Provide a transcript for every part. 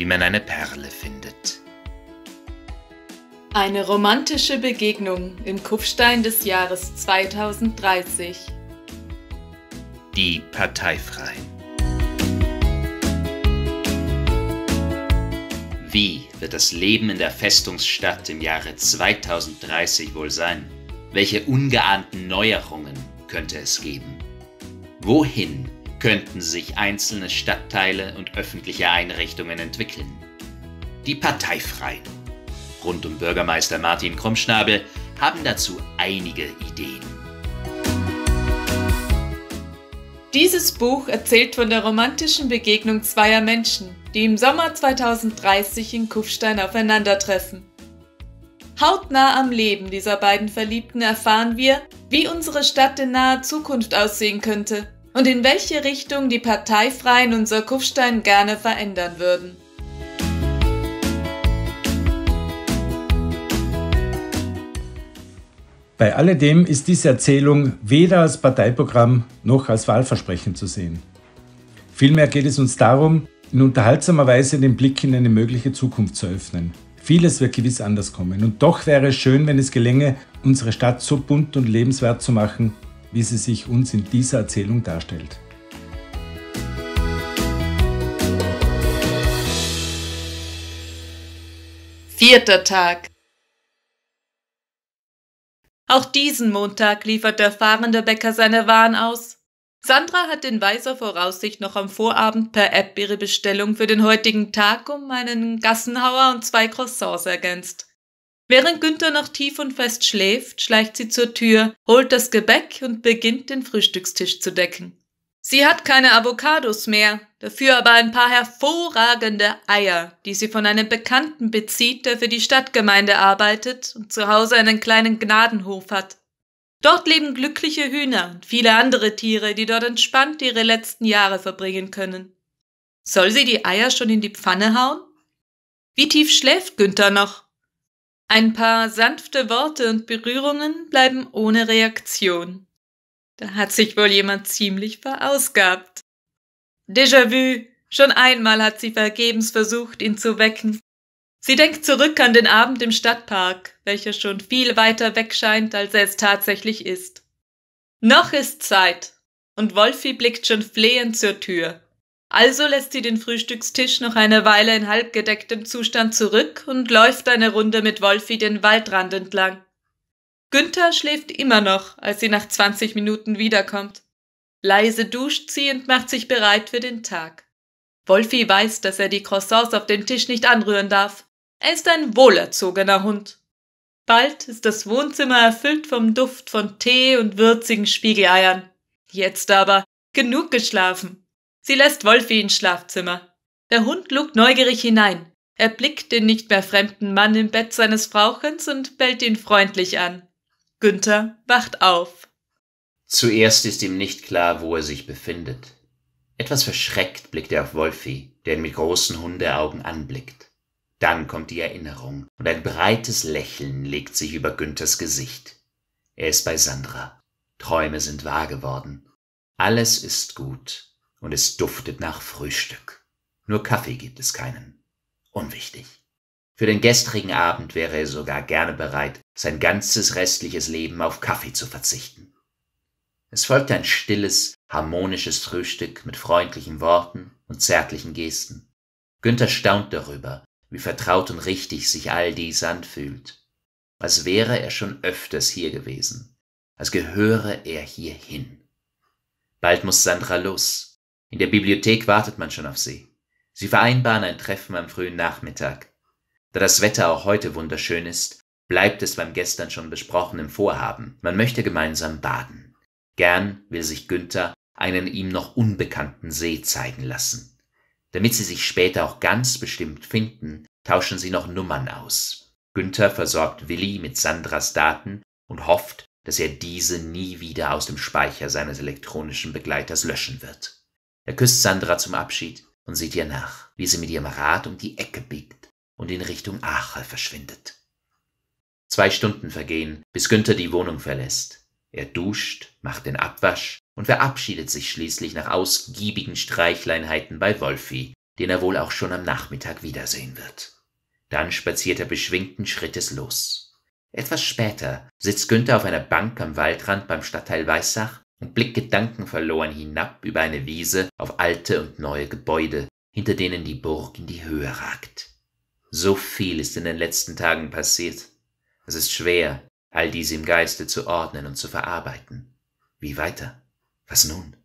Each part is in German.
wie man eine Perle findet. Eine romantische Begegnung im Kupfstein des Jahres 2030. Die Parteifrei. Wie wird das Leben in der Festungsstadt im Jahre 2030 wohl sein? Welche ungeahnten Neuerungen könnte es geben? Wohin könnten sich einzelne Stadtteile und öffentliche Einrichtungen entwickeln. Die Parteifreien rund um Bürgermeister Martin Krummschnabel haben dazu einige Ideen. Dieses Buch erzählt von der romantischen Begegnung zweier Menschen, die im Sommer 2030 in Kufstein aufeinandertreffen. Hautnah am Leben dieser beiden Verliebten erfahren wir, wie unsere Stadt in naher Zukunft aussehen könnte und in welche Richtung die Parteifreien unser Kufstein gerne verändern würden. Bei alledem ist diese Erzählung weder als Parteiprogramm noch als Wahlversprechen zu sehen. Vielmehr geht es uns darum, in unterhaltsamer Weise den Blick in eine mögliche Zukunft zu öffnen. Vieles wird gewiss anders kommen und doch wäre es schön, wenn es gelänge, unsere Stadt so bunt und lebenswert zu machen, wie sie sich uns in dieser Erzählung darstellt. Vierter Tag. Auch diesen Montag liefert der fahrende Bäcker seine Waren aus. Sandra hat in weiser Voraussicht noch am Vorabend per App ihre Bestellung für den heutigen Tag um einen Gassenhauer und zwei Croissants ergänzt. Während Günther noch tief und fest schläft, schleicht sie zur Tür, holt das Gebäck und beginnt den Frühstückstisch zu decken. Sie hat keine Avocados mehr, dafür aber ein paar hervorragende Eier, die sie von einem Bekannten bezieht, der für die Stadtgemeinde arbeitet und zu Hause einen kleinen Gnadenhof hat. Dort leben glückliche Hühner und viele andere Tiere, die dort entspannt ihre letzten Jahre verbringen können. Soll sie die Eier schon in die Pfanne hauen? Wie tief schläft Günther noch? Ein paar sanfte Worte und Berührungen bleiben ohne Reaktion. Da hat sich wohl jemand ziemlich verausgabt. Déjà-vu, schon einmal hat sie vergebens versucht, ihn zu wecken. Sie denkt zurück an den Abend im Stadtpark, welcher schon viel weiter weg scheint, als er es tatsächlich ist. Noch ist Zeit, und Wolfie blickt schon flehend zur Tür. Also lässt sie den Frühstückstisch noch eine Weile in halbgedecktem Zustand zurück und läuft eine Runde mit Wolfi den Waldrand entlang. Günther schläft immer noch, als sie nach 20 Minuten wiederkommt. Leise duscht sie und macht sich bereit für den Tag. Wolfi weiß, dass er die Croissants auf dem Tisch nicht anrühren darf. Er ist ein wohlerzogener Hund. Bald ist das Wohnzimmer erfüllt vom Duft von Tee und würzigen Spiegeleiern. Jetzt aber genug geschlafen. Sie lässt Wolfi ins Schlafzimmer. Der Hund lugt neugierig hinein, Er blickt den nicht mehr fremden Mann im Bett seines Frauchens und bellt ihn freundlich an. Günther wacht auf. Zuerst ist ihm nicht klar, wo er sich befindet. Etwas verschreckt blickt er auf Wolfi, der ihn mit großen Hundeaugen anblickt. Dann kommt die Erinnerung und ein breites Lächeln legt sich über Günthers Gesicht. Er ist bei Sandra. Träume sind wahr geworden. Alles ist gut und es duftet nach Frühstück. Nur Kaffee gibt es keinen. Unwichtig. Für den gestrigen Abend wäre er sogar gerne bereit, sein ganzes restliches Leben auf Kaffee zu verzichten. Es folgte ein stilles, harmonisches Frühstück mit freundlichen Worten und zärtlichen Gesten. Günther staunt darüber, wie vertraut und richtig sich all dies anfühlt. Als wäre er schon öfters hier gewesen, als gehöre er hierhin. Bald muss Sandra los, in der Bibliothek wartet man schon auf sie. Sie vereinbaren ein Treffen am frühen Nachmittag. Da das Wetter auch heute wunderschön ist, bleibt es beim gestern schon besprochenen Vorhaben. Man möchte gemeinsam baden. Gern will sich Günther einen ihm noch unbekannten See zeigen lassen. Damit sie sich später auch ganz bestimmt finden, tauschen sie noch Nummern aus. Günther versorgt Willi mit Sandras Daten und hofft, dass er diese nie wieder aus dem Speicher seines elektronischen Begleiters löschen wird. Er küsst Sandra zum Abschied und sieht ihr nach, wie sie mit ihrem Rad um die Ecke biegt und in Richtung Aachen verschwindet. Zwei Stunden vergehen, bis Günther die Wohnung verlässt. Er duscht, macht den Abwasch und verabschiedet sich schließlich nach ausgiebigen Streichleinheiten bei Wolfi, den er wohl auch schon am Nachmittag wiedersehen wird. Dann spaziert er beschwingten Schrittes los. Etwas später sitzt Günther auf einer Bank am Waldrand beim Stadtteil Weissach und blickt gedankenverloren hinab über eine Wiese auf alte und neue Gebäude, hinter denen die Burg in die Höhe ragt. So viel ist in den letzten Tagen passiert. Es ist schwer, all dies im Geiste zu ordnen und zu verarbeiten. Wie weiter? Was nun?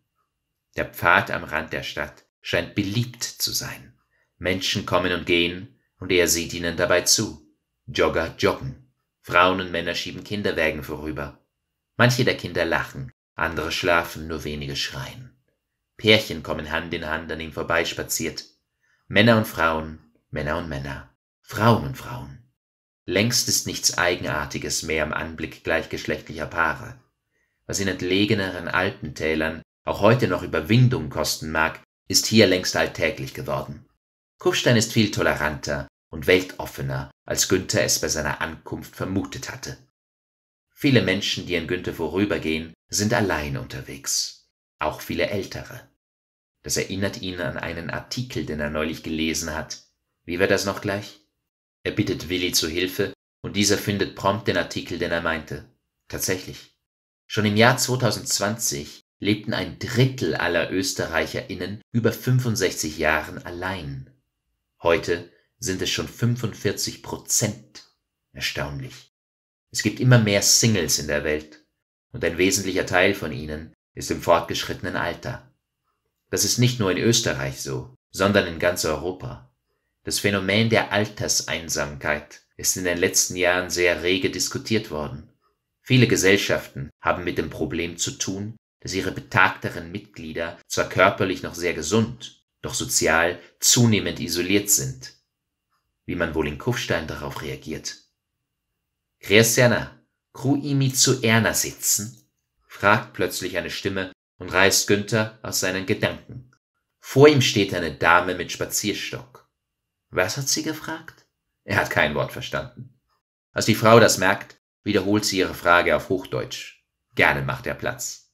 Der Pfad am Rand der Stadt scheint beliebt zu sein. Menschen kommen und gehen, und er sieht ihnen dabei zu. Jogger joggen. Frauen und Männer schieben Kinderwägen vorüber. Manche der Kinder lachen, andere schlafen, nur wenige schreien. Pärchen kommen Hand in Hand an ihm vorbeispaziert. Männer und Frauen, Männer und Männer, Frauen und Frauen. Längst ist nichts Eigenartiges mehr am Anblick gleichgeschlechtlicher Paare. Was in entlegeneren Alpentälern auch heute noch Überwindung kosten mag, ist hier längst alltäglich geworden. Kufstein ist viel toleranter und weltoffener, als Günther es bei seiner Ankunft vermutet hatte. Viele Menschen, die an Günther vorübergehen, sind allein unterwegs, auch viele Ältere. Das erinnert ihn an einen Artikel, den er neulich gelesen hat. Wie war das noch gleich? Er bittet Willi zu Hilfe und dieser findet prompt den Artikel, den er meinte. Tatsächlich. Schon im Jahr 2020 lebten ein Drittel aller ÖsterreicherInnen über 65 Jahren allein. Heute sind es schon 45 Prozent. Erstaunlich. Es gibt immer mehr Singles in der Welt und ein wesentlicher Teil von ihnen ist im fortgeschrittenen Alter. Das ist nicht nur in Österreich so, sondern in ganz Europa. Das Phänomen der Alterseinsamkeit ist in den letzten Jahren sehr rege diskutiert worden. Viele Gesellschaften haben mit dem Problem zu tun, dass ihre betagteren Mitglieder zwar körperlich noch sehr gesund, doch sozial zunehmend isoliert sind. Wie man wohl in Kufstein darauf reagiert, Christiana, Kruimi zu Erna sitzen? fragt plötzlich eine Stimme und reißt Günther aus seinen Gedanken. Vor ihm steht eine Dame mit Spazierstock. Was hat sie gefragt? Er hat kein Wort verstanden. Als die Frau das merkt, wiederholt sie ihre Frage auf Hochdeutsch. Gerne macht er Platz.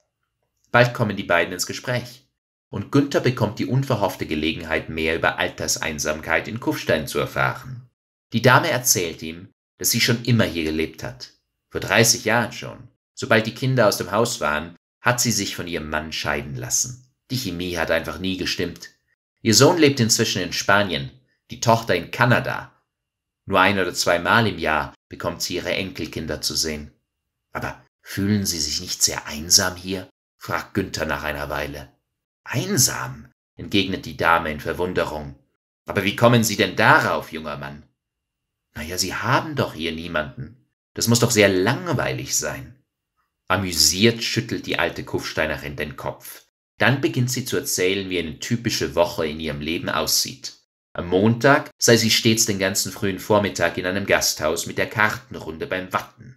Bald kommen die beiden ins Gespräch. Und Günther bekommt die unverhoffte Gelegenheit, mehr über Alterseinsamkeit in Kufstein zu erfahren. Die Dame erzählt ihm, dass sie schon immer hier gelebt hat. Vor 30 Jahren schon. Sobald die Kinder aus dem Haus waren, hat sie sich von ihrem Mann scheiden lassen. Die Chemie hat einfach nie gestimmt. Ihr Sohn lebt inzwischen in Spanien, die Tochter in Kanada. Nur ein oder zweimal im Jahr bekommt sie ihre Enkelkinder zu sehen. Aber fühlen Sie sich nicht sehr einsam hier? fragt Günther nach einer Weile. Einsam? entgegnet die Dame in Verwunderung. Aber wie kommen Sie denn darauf, junger Mann? Naja, Sie haben doch hier niemanden. Das muss doch sehr langweilig sein. Amüsiert schüttelt die alte Kufsteinerin den Kopf. Dann beginnt sie zu erzählen, wie eine typische Woche in ihrem Leben aussieht. Am Montag sei sie stets den ganzen frühen Vormittag in einem Gasthaus mit der Kartenrunde beim Watten.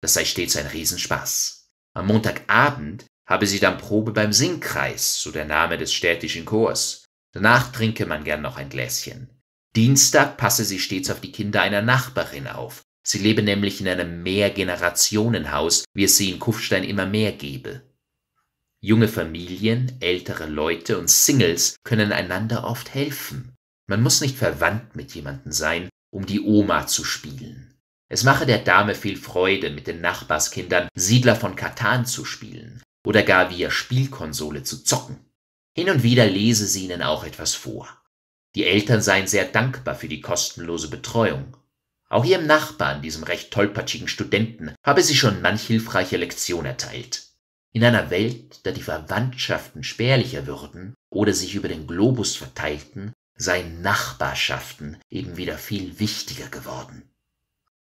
Das sei stets ein Riesenspaß. Am Montagabend habe sie dann Probe beim Singkreis, so der Name des städtischen Chors. Danach trinke man gern noch ein Gläschen. Dienstag passe sie stets auf die Kinder einer Nachbarin auf. Sie lebe nämlich in einem Mehrgenerationenhaus, wie es sie in Kufstein immer mehr gebe. Junge Familien, ältere Leute und Singles können einander oft helfen. Man muss nicht verwandt mit jemandem sein, um die Oma zu spielen. Es mache der Dame viel Freude, mit den Nachbarskindern Siedler von Katan zu spielen oder gar via Spielkonsole zu zocken. Hin und wieder lese sie ihnen auch etwas vor. Die Eltern seien sehr dankbar für die kostenlose Betreuung. Auch ihrem Nachbarn, diesem recht tollpatschigen Studenten, habe sie schon manch hilfreiche Lektion erteilt. In einer Welt, da die Verwandtschaften spärlicher würden oder sich über den Globus verteilten, seien Nachbarschaften eben wieder viel wichtiger geworden.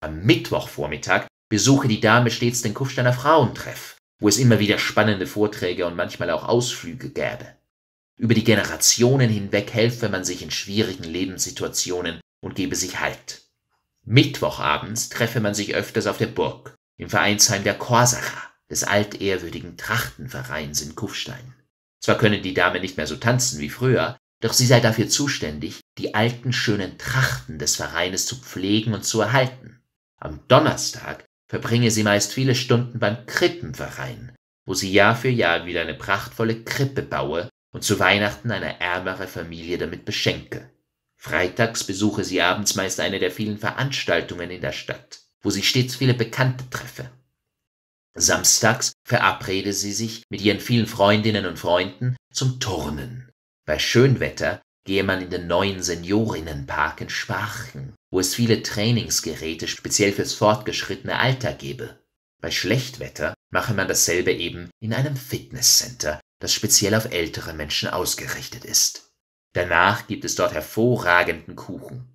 Am Mittwochvormittag besuche die Dame stets den Kufsteiner Frauentreff, wo es immer wieder spannende Vorträge und manchmal auch Ausflüge gäbe über die Generationen hinweg helfe man sich in schwierigen Lebenssituationen und gebe sich Halt. Mittwochabends treffe man sich öfters auf der Burg, im Vereinsheim der Korsacher, des altehrwürdigen Trachtenvereins in Kufstein. Zwar können die Damen nicht mehr so tanzen wie früher, doch sie sei dafür zuständig, die alten schönen Trachten des Vereines zu pflegen und zu erhalten. Am Donnerstag verbringe sie meist viele Stunden beim Krippenverein, wo sie Jahr für Jahr wieder eine prachtvolle Krippe baue und zu Weihnachten eine ärmere Familie damit beschenke. Freitags besuche sie abends meist eine der vielen Veranstaltungen in der Stadt, wo sie stets viele Bekannte treffe. Samstags verabrede sie sich mit ihren vielen Freundinnen und Freunden zum Turnen. Bei Schönwetter gehe man in den neuen Seniorinnenpark in Sparchen, wo es viele Trainingsgeräte speziell fürs fortgeschrittene Alter gebe. Bei Schlechtwetter mache man dasselbe eben in einem Fitnesscenter, das speziell auf ältere Menschen ausgerichtet ist. Danach gibt es dort hervorragenden Kuchen.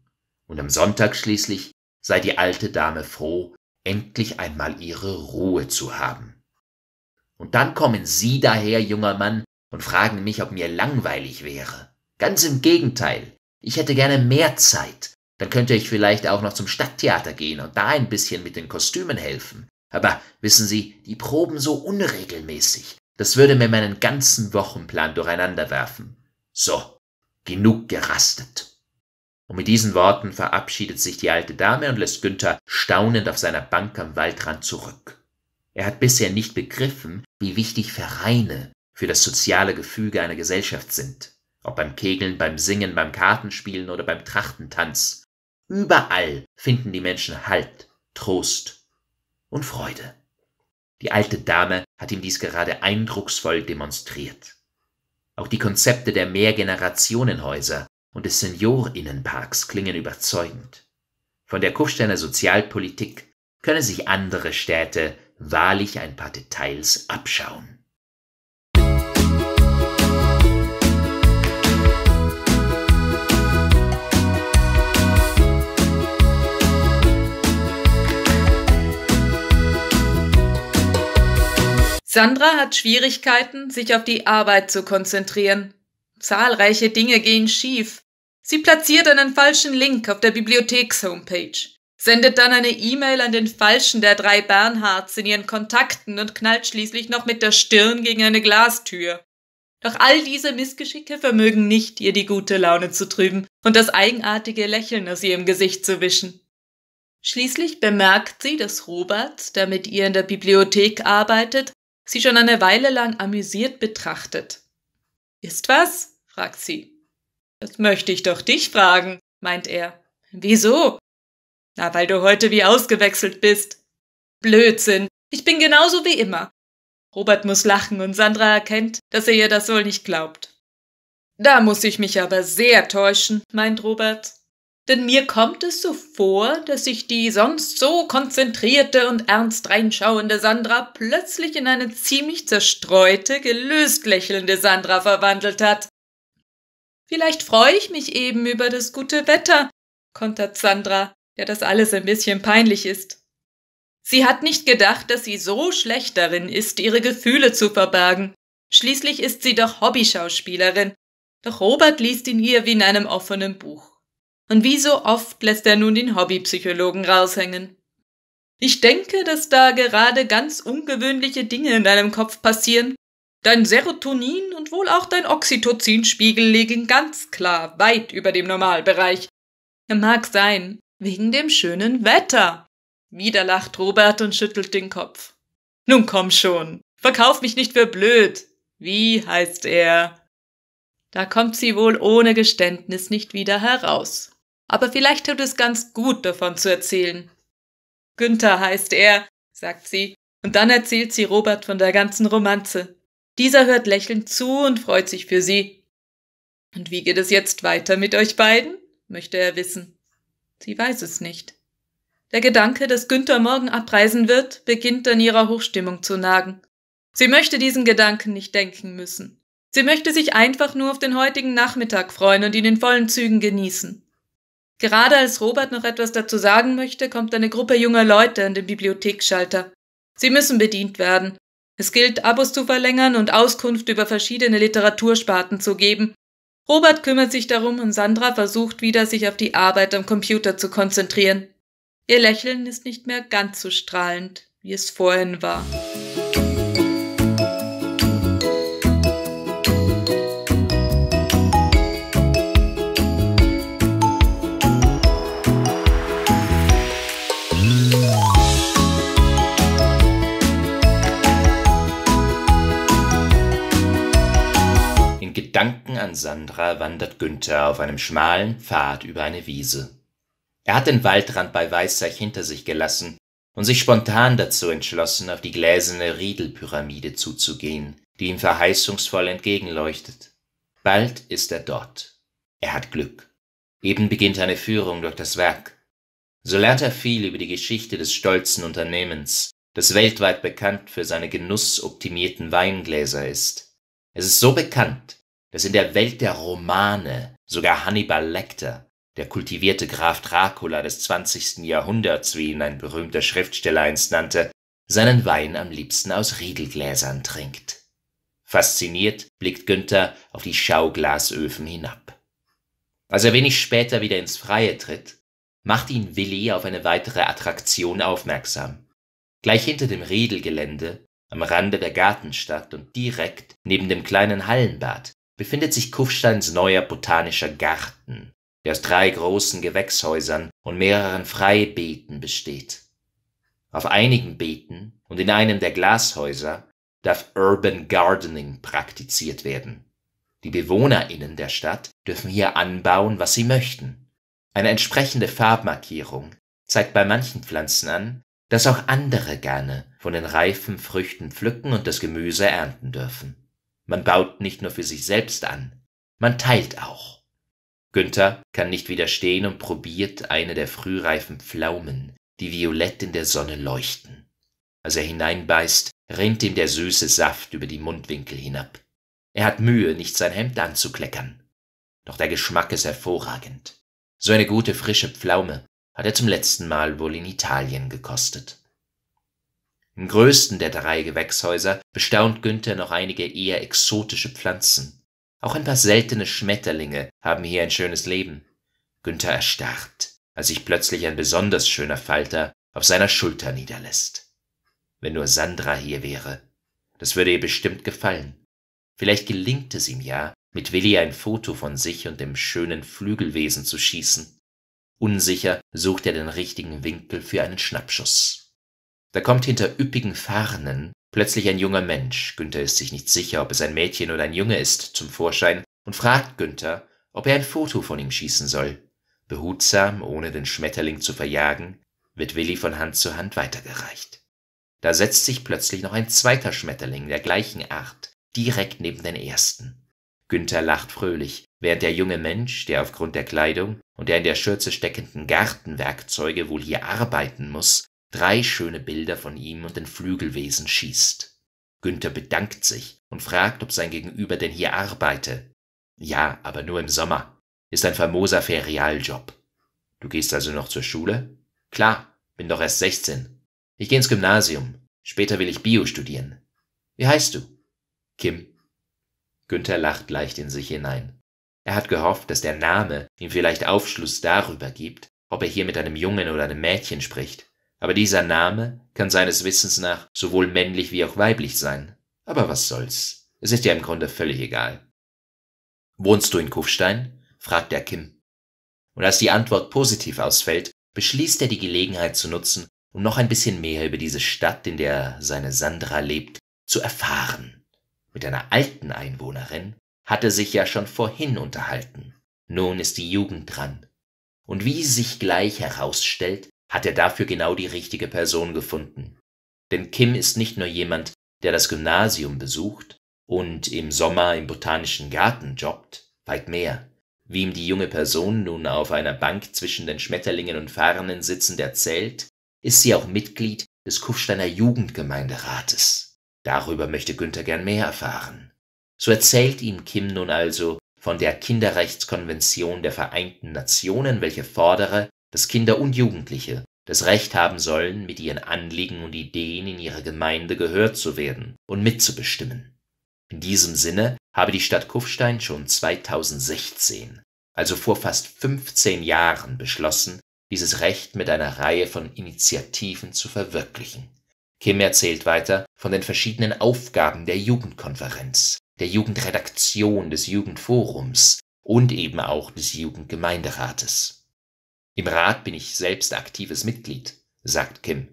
Und am Sonntag schließlich sei die alte Dame froh, endlich einmal ihre Ruhe zu haben. Und dann kommen Sie daher, junger Mann, und fragen mich, ob mir langweilig wäre. Ganz im Gegenteil. Ich hätte gerne mehr Zeit. Dann könnte ich vielleicht auch noch zum Stadttheater gehen und da ein bisschen mit den Kostümen helfen. Aber wissen Sie, die proben so unregelmäßig. Das würde mir meinen ganzen Wochenplan durcheinander werfen. So, genug gerastet. Und mit diesen Worten verabschiedet sich die alte Dame und lässt Günther staunend auf seiner Bank am Waldrand zurück. Er hat bisher nicht begriffen, wie wichtig Vereine für das soziale Gefüge einer Gesellschaft sind. Ob beim Kegeln, beim Singen, beim Kartenspielen oder beim Trachtentanz. Überall finden die Menschen Halt, Trost und Freude. Die alte Dame hat ihm dies gerade eindrucksvoll demonstriert. Auch die Konzepte der Mehrgenerationenhäuser und des Seniorinnenparks klingen überzeugend. Von der Kufsteiner Sozialpolitik können sich andere Städte wahrlich ein paar Details abschauen. Sandra hat Schwierigkeiten, sich auf die Arbeit zu konzentrieren. Zahlreiche Dinge gehen schief. Sie platziert einen falschen Link auf der Bibliotheks-Homepage, sendet dann eine E-Mail an den falschen der drei Bernhards in ihren Kontakten und knallt schließlich noch mit der Stirn gegen eine Glastür. Doch all diese Missgeschicke vermögen nicht, ihr die gute Laune zu trüben und das eigenartige Lächeln aus ihrem Gesicht zu wischen. Schließlich bemerkt sie, dass Robert, der mit ihr in der Bibliothek arbeitet, sie schon eine Weile lang amüsiert betrachtet. Ist was? fragt sie. Das möchte ich doch dich fragen, meint er. Wieso? Na, weil du heute wie ausgewechselt bist. Blödsinn. Ich bin genauso wie immer. Robert muss lachen und Sandra erkennt, dass er ihr das wohl nicht glaubt. Da muss ich mich aber sehr täuschen, meint Robert. Denn mir kommt es so vor, dass sich die sonst so konzentrierte und ernst reinschauende Sandra plötzlich in eine ziemlich zerstreute, gelöst lächelnde Sandra verwandelt hat. Vielleicht freue ich mich eben über das gute Wetter, kontert Sandra, der das alles ein bisschen peinlich ist. Sie hat nicht gedacht, dass sie so schlecht darin ist, ihre Gefühle zu verbergen. Schließlich ist sie doch Hobbyschauspielerin. Doch Robert liest in ihr wie in einem offenen Buch. Und wie so oft lässt er nun den Hobbypsychologen raushängen. Ich denke, dass da gerade ganz ungewöhnliche Dinge in deinem Kopf passieren. Dein Serotonin und wohl auch dein Oxytocin-Spiegel liegen ganz klar weit über dem Normalbereich. Er Mag sein, wegen dem schönen Wetter. Wieder lacht Robert und schüttelt den Kopf. Nun komm schon, verkauf mich nicht für blöd. Wie heißt er? Da kommt sie wohl ohne Geständnis nicht wieder heraus aber vielleicht tut es ganz gut, davon zu erzählen. Günther heißt er, sagt sie, und dann erzählt sie Robert von der ganzen Romanze. Dieser hört lächelnd zu und freut sich für sie. Und wie geht es jetzt weiter mit euch beiden? möchte er wissen. Sie weiß es nicht. Der Gedanke, dass Günther morgen abreisen wird, beginnt an ihrer Hochstimmung zu nagen. Sie möchte diesen Gedanken nicht denken müssen. Sie möchte sich einfach nur auf den heutigen Nachmittag freuen und ihn in vollen Zügen genießen. Gerade als Robert noch etwas dazu sagen möchte, kommt eine Gruppe junger Leute an den Bibliothekschalter. Sie müssen bedient werden. Es gilt, Abos zu verlängern und Auskunft über verschiedene Literatursparten zu geben. Robert kümmert sich darum und Sandra versucht wieder, sich auf die Arbeit am Computer zu konzentrieren. Ihr Lächeln ist nicht mehr ganz so strahlend, wie es vorhin war. Gedanken an Sandra wandert Günther auf einem schmalen Pfad über eine Wiese. Er hat den Waldrand bei Weißeich hinter sich gelassen und sich spontan dazu entschlossen, auf die gläserne Riedelpyramide zuzugehen, die ihm verheißungsvoll entgegenleuchtet. Bald ist er dort. Er hat Glück. Eben beginnt eine Führung durch das Werk. So lernt er viel über die Geschichte des stolzen Unternehmens, das weltweit bekannt für seine genussoptimierten Weingläser ist. Es ist so bekannt, dass in der Welt der Romane sogar Hannibal Lecter, der kultivierte Graf Dracula des 20. Jahrhunderts, wie ihn ein berühmter Schriftsteller einst nannte, seinen Wein am liebsten aus Riegelgläsern trinkt. Fasziniert blickt Günther auf die Schauglasöfen hinab. Als er wenig später wieder ins Freie tritt, macht ihn Willi auf eine weitere Attraktion aufmerksam. Gleich hinter dem Riedelgelände, am Rande der Gartenstadt und direkt neben dem kleinen Hallenbad befindet sich Kufsteins neuer botanischer Garten, der aus drei großen Gewächshäusern und mehreren Freibeeten besteht. Auf einigen Beeten und in einem der Glashäuser darf Urban Gardening praktiziert werden. Die BewohnerInnen der Stadt dürfen hier anbauen, was sie möchten. Eine entsprechende Farbmarkierung zeigt bei manchen Pflanzen an, dass auch andere gerne von den reifen Früchten pflücken und das Gemüse ernten dürfen. Man baut nicht nur für sich selbst an, man teilt auch. Günther kann nicht widerstehen und probiert eine der frühreifen Pflaumen, die violett in der Sonne leuchten. Als er hineinbeißt, rinnt ihm der süße Saft über die Mundwinkel hinab. Er hat Mühe, nicht sein Hemd anzukleckern. Doch der Geschmack ist hervorragend. So eine gute frische Pflaume hat er zum letzten Mal wohl in Italien gekostet. Im größten der drei Gewächshäuser bestaunt Günther noch einige eher exotische Pflanzen. Auch ein paar seltene Schmetterlinge haben hier ein schönes Leben. Günther erstarrt, als sich plötzlich ein besonders schöner Falter auf seiner Schulter niederlässt. Wenn nur Sandra hier wäre, das würde ihr bestimmt gefallen. Vielleicht gelingt es ihm ja, mit Willi ein Foto von sich und dem schönen Flügelwesen zu schießen. Unsicher sucht er den richtigen Winkel für einen Schnappschuss. Da kommt hinter üppigen Farnen plötzlich ein junger Mensch, Günther ist sich nicht sicher, ob es ein Mädchen oder ein Junge ist, zum Vorschein und fragt Günther, ob er ein Foto von ihm schießen soll. Behutsam, ohne den Schmetterling zu verjagen, wird Willi von Hand zu Hand weitergereicht. Da setzt sich plötzlich noch ein zweiter Schmetterling der gleichen Art direkt neben den ersten. Günther lacht fröhlich, während der junge Mensch, der aufgrund der Kleidung und der in der Schürze steckenden Gartenwerkzeuge wohl hier arbeiten muss, drei schöne Bilder von ihm und den Flügelwesen schießt. Günther bedankt sich und fragt, ob sein Gegenüber denn hier arbeite. Ja, aber nur im Sommer. Ist ein famoser Ferialjob. Du gehst also noch zur Schule? Klar, bin doch erst 16. Ich gehe ins Gymnasium. Später will ich Bio studieren. Wie heißt du? Kim. Günther lacht leicht in sich hinein. Er hat gehofft, dass der Name ihm vielleicht Aufschluss darüber gibt, ob er hier mit einem Jungen oder einem Mädchen spricht aber dieser Name kann seines Wissens nach sowohl männlich wie auch weiblich sein. Aber was soll's? Es ist ja im Grunde völlig egal. Wohnst du in Kufstein? fragt er Kim. Und als die Antwort positiv ausfällt, beschließt er die Gelegenheit zu nutzen, um noch ein bisschen mehr über diese Stadt, in der seine Sandra lebt, zu erfahren. Mit einer alten Einwohnerin hat er sich ja schon vorhin unterhalten. Nun ist die Jugend dran. Und wie sich gleich herausstellt, hat er dafür genau die richtige Person gefunden. Denn Kim ist nicht nur jemand, der das Gymnasium besucht und im Sommer im botanischen Garten jobbt, weit mehr. Wie ihm die junge Person nun auf einer Bank zwischen den Schmetterlingen und Farnen sitzend erzählt, ist sie auch Mitglied des Kufsteiner Jugendgemeinderates. Darüber möchte Günther gern mehr erfahren. So erzählt ihm Kim nun also von der Kinderrechtskonvention der Vereinten Nationen, welche fordere, dass Kinder und Jugendliche das Recht haben sollen, mit ihren Anliegen und Ideen in ihrer Gemeinde gehört zu werden und mitzubestimmen. In diesem Sinne habe die Stadt Kufstein schon 2016, also vor fast 15 Jahren, beschlossen, dieses Recht mit einer Reihe von Initiativen zu verwirklichen. Kim erzählt weiter von den verschiedenen Aufgaben der Jugendkonferenz, der Jugendredaktion des Jugendforums und eben auch des Jugendgemeinderates. Im Rat bin ich selbst aktives Mitglied, sagt Kim.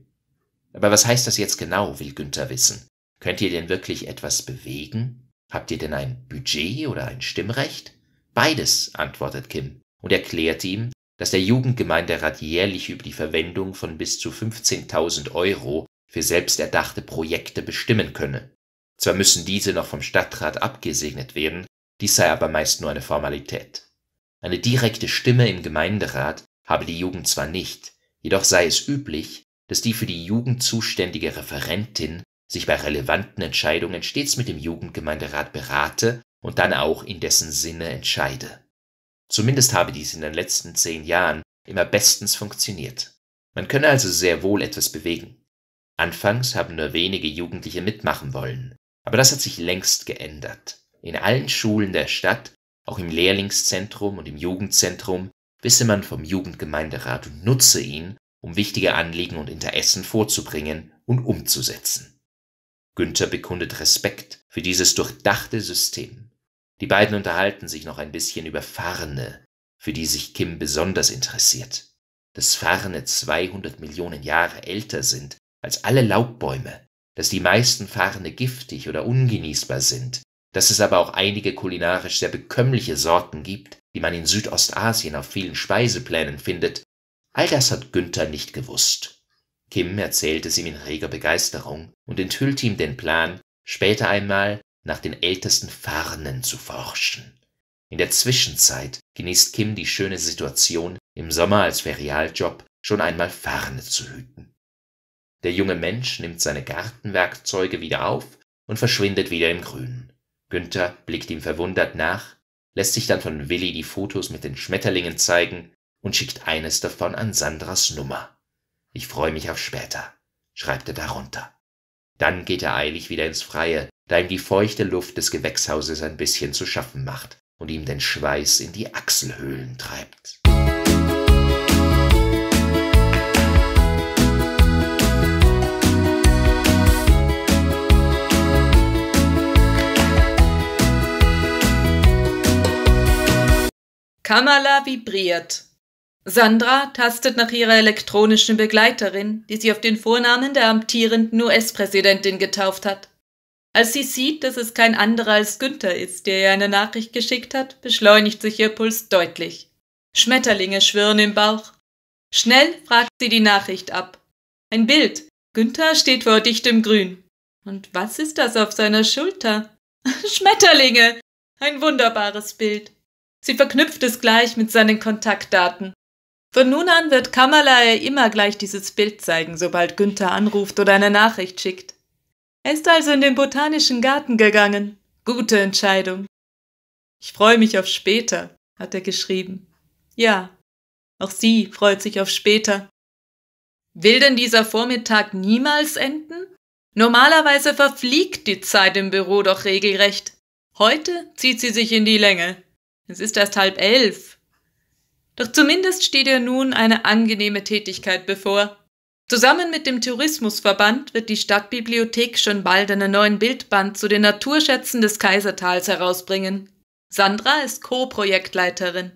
Aber was heißt das jetzt genau, will Günther wissen. Könnt ihr denn wirklich etwas bewegen? Habt ihr denn ein Budget oder ein Stimmrecht? Beides, antwortet Kim und erklärt ihm, dass der Jugendgemeinderat jährlich über die Verwendung von bis zu 15.000 Euro für selbsterdachte Projekte bestimmen könne. Zwar müssen diese noch vom Stadtrat abgesegnet werden, dies sei aber meist nur eine Formalität. Eine direkte Stimme im Gemeinderat habe die Jugend zwar nicht, jedoch sei es üblich, dass die für die Jugend zuständige Referentin sich bei relevanten Entscheidungen stets mit dem Jugendgemeinderat berate und dann auch in dessen Sinne entscheide. Zumindest habe dies in den letzten zehn Jahren immer bestens funktioniert. Man könne also sehr wohl etwas bewegen. Anfangs haben nur wenige Jugendliche mitmachen wollen, aber das hat sich längst geändert. In allen Schulen der Stadt, auch im Lehrlingszentrum und im Jugendzentrum, wisse man vom Jugendgemeinderat und nutze ihn, um wichtige Anliegen und Interessen vorzubringen und umzusetzen. Günther bekundet Respekt für dieses durchdachte System. Die beiden unterhalten sich noch ein bisschen über Farne, für die sich Kim besonders interessiert. Dass Farne 200 Millionen Jahre älter sind als alle Laubbäume, dass die meisten Farne giftig oder ungenießbar sind, dass es aber auch einige kulinarisch sehr bekömmliche Sorten gibt, die man in Südostasien auf vielen Speiseplänen findet, all das hat Günther nicht gewusst. Kim erzählt es ihm in reger Begeisterung und enthüllt ihm den Plan, später einmal nach den ältesten Farnen zu forschen. In der Zwischenzeit genießt Kim die schöne Situation, im Sommer als Ferialjob schon einmal Farne zu hüten. Der junge Mensch nimmt seine Gartenwerkzeuge wieder auf und verschwindet wieder im Grünen. Günther blickt ihm verwundert nach, lässt sich dann von Willi die Fotos mit den Schmetterlingen zeigen und schickt eines davon an Sandras Nummer. Ich freue mich auf später, schreibt er darunter. Dann geht er eilig wieder ins Freie, da ihm die feuchte Luft des Gewächshauses ein bisschen zu schaffen macht und ihm den Schweiß in die Achselhöhlen treibt. Kamala vibriert. Sandra tastet nach ihrer elektronischen Begleiterin, die sie auf den Vornamen der amtierenden US-Präsidentin getauft hat. Als sie sieht, dass es kein anderer als Günther ist, der ihr eine Nachricht geschickt hat, beschleunigt sich ihr Puls deutlich. Schmetterlinge schwirren im Bauch. Schnell fragt sie die Nachricht ab. Ein Bild. Günther steht vor dichtem Grün. Und was ist das auf seiner Schulter? Schmetterlinge. Ein wunderbares Bild. Sie verknüpft es gleich mit seinen Kontaktdaten. Von nun an wird Kammerlei immer gleich dieses Bild zeigen, sobald Günther anruft oder eine Nachricht schickt. Er ist also in den botanischen Garten gegangen. Gute Entscheidung. Ich freue mich auf später, hat er geschrieben. Ja, auch sie freut sich auf später. Will denn dieser Vormittag niemals enden? Normalerweise verfliegt die Zeit im Büro doch regelrecht. Heute zieht sie sich in die Länge. Es ist erst halb elf. Doch zumindest steht ihr nun eine angenehme Tätigkeit bevor. Zusammen mit dem Tourismusverband wird die Stadtbibliothek schon bald einen neuen Bildband zu den Naturschätzen des Kaisertals herausbringen. Sandra ist Co-Projektleiterin.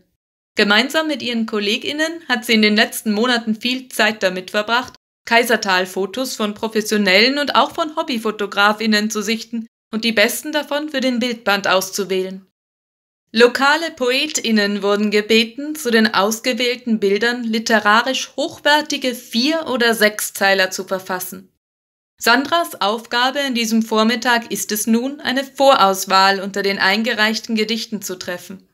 Gemeinsam mit ihren KollegInnen hat sie in den letzten Monaten viel Zeit damit verbracht, Kaisertal-Fotos von professionellen und auch von Hobbyfotografinnen zu sichten und die besten davon für den Bildband auszuwählen. Lokale Poetinnen wurden gebeten, zu den ausgewählten Bildern literarisch hochwertige Vier- oder sechs Zeiler zu verfassen. Sandras Aufgabe in diesem Vormittag ist es nun, eine Vorauswahl unter den eingereichten Gedichten zu treffen.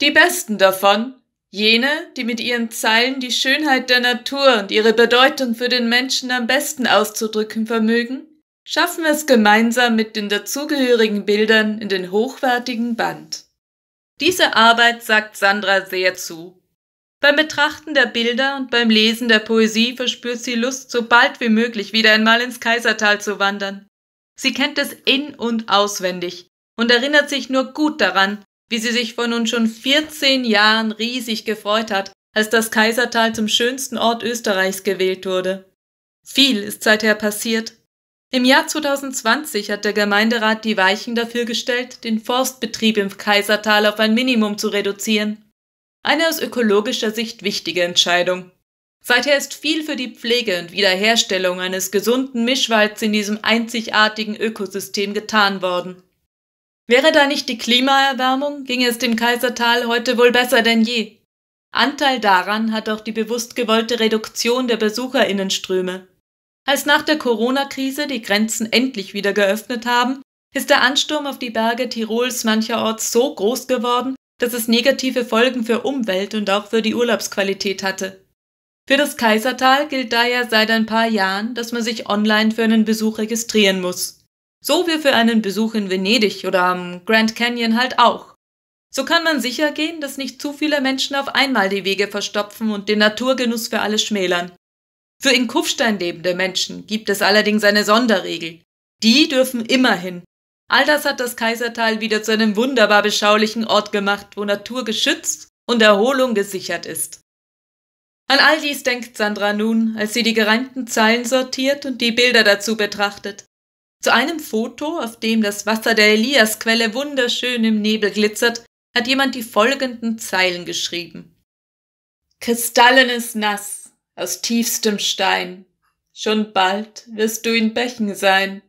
Die besten davon, jene, die mit ihren Zeilen die Schönheit der Natur und ihre Bedeutung für den Menschen am besten auszudrücken vermögen, schaffen es gemeinsam mit den dazugehörigen Bildern in den hochwertigen Band. Diese Arbeit sagt Sandra sehr zu. Beim Betrachten der Bilder und beim Lesen der Poesie verspürt sie Lust, so bald wie möglich wieder einmal ins Kaisertal zu wandern. Sie kennt es in und auswendig und erinnert sich nur gut daran, wie sie sich vor nun schon 14 Jahren riesig gefreut hat, als das Kaisertal zum schönsten Ort Österreichs gewählt wurde. Viel ist seither passiert, im Jahr 2020 hat der Gemeinderat die Weichen dafür gestellt, den Forstbetrieb im Kaisertal auf ein Minimum zu reduzieren. Eine aus ökologischer Sicht wichtige Entscheidung. Seither ist viel für die Pflege und Wiederherstellung eines gesunden Mischwalds in diesem einzigartigen Ökosystem getan worden. Wäre da nicht die Klimaerwärmung, ginge es dem Kaisertal heute wohl besser denn je. Anteil daran hat auch die bewusst gewollte Reduktion der Besucherinnenströme. Als nach der Corona-Krise die Grenzen endlich wieder geöffnet haben, ist der Ansturm auf die Berge Tirols mancherorts so groß geworden, dass es negative Folgen für Umwelt und auch für die Urlaubsqualität hatte. Für das Kaisertal gilt daher seit ein paar Jahren, dass man sich online für einen Besuch registrieren muss. So wie für einen Besuch in Venedig oder am Grand Canyon halt auch. So kann man sicher gehen, dass nicht zu viele Menschen auf einmal die Wege verstopfen und den Naturgenuss für alle schmälern. Für in Kufstein lebende Menschen gibt es allerdings eine Sonderregel. Die dürfen immerhin. All das hat das Kaisertal wieder zu einem wunderbar beschaulichen Ort gemacht, wo Natur geschützt und Erholung gesichert ist. An all dies denkt Sandra nun, als sie die gereimten Zeilen sortiert und die Bilder dazu betrachtet. Zu einem Foto, auf dem das Wasser der Eliasquelle wunderschön im Nebel glitzert, hat jemand die folgenden Zeilen geschrieben. Kristallenes Nass, aus tiefstem Stein. Schon bald wirst du in Bächen sein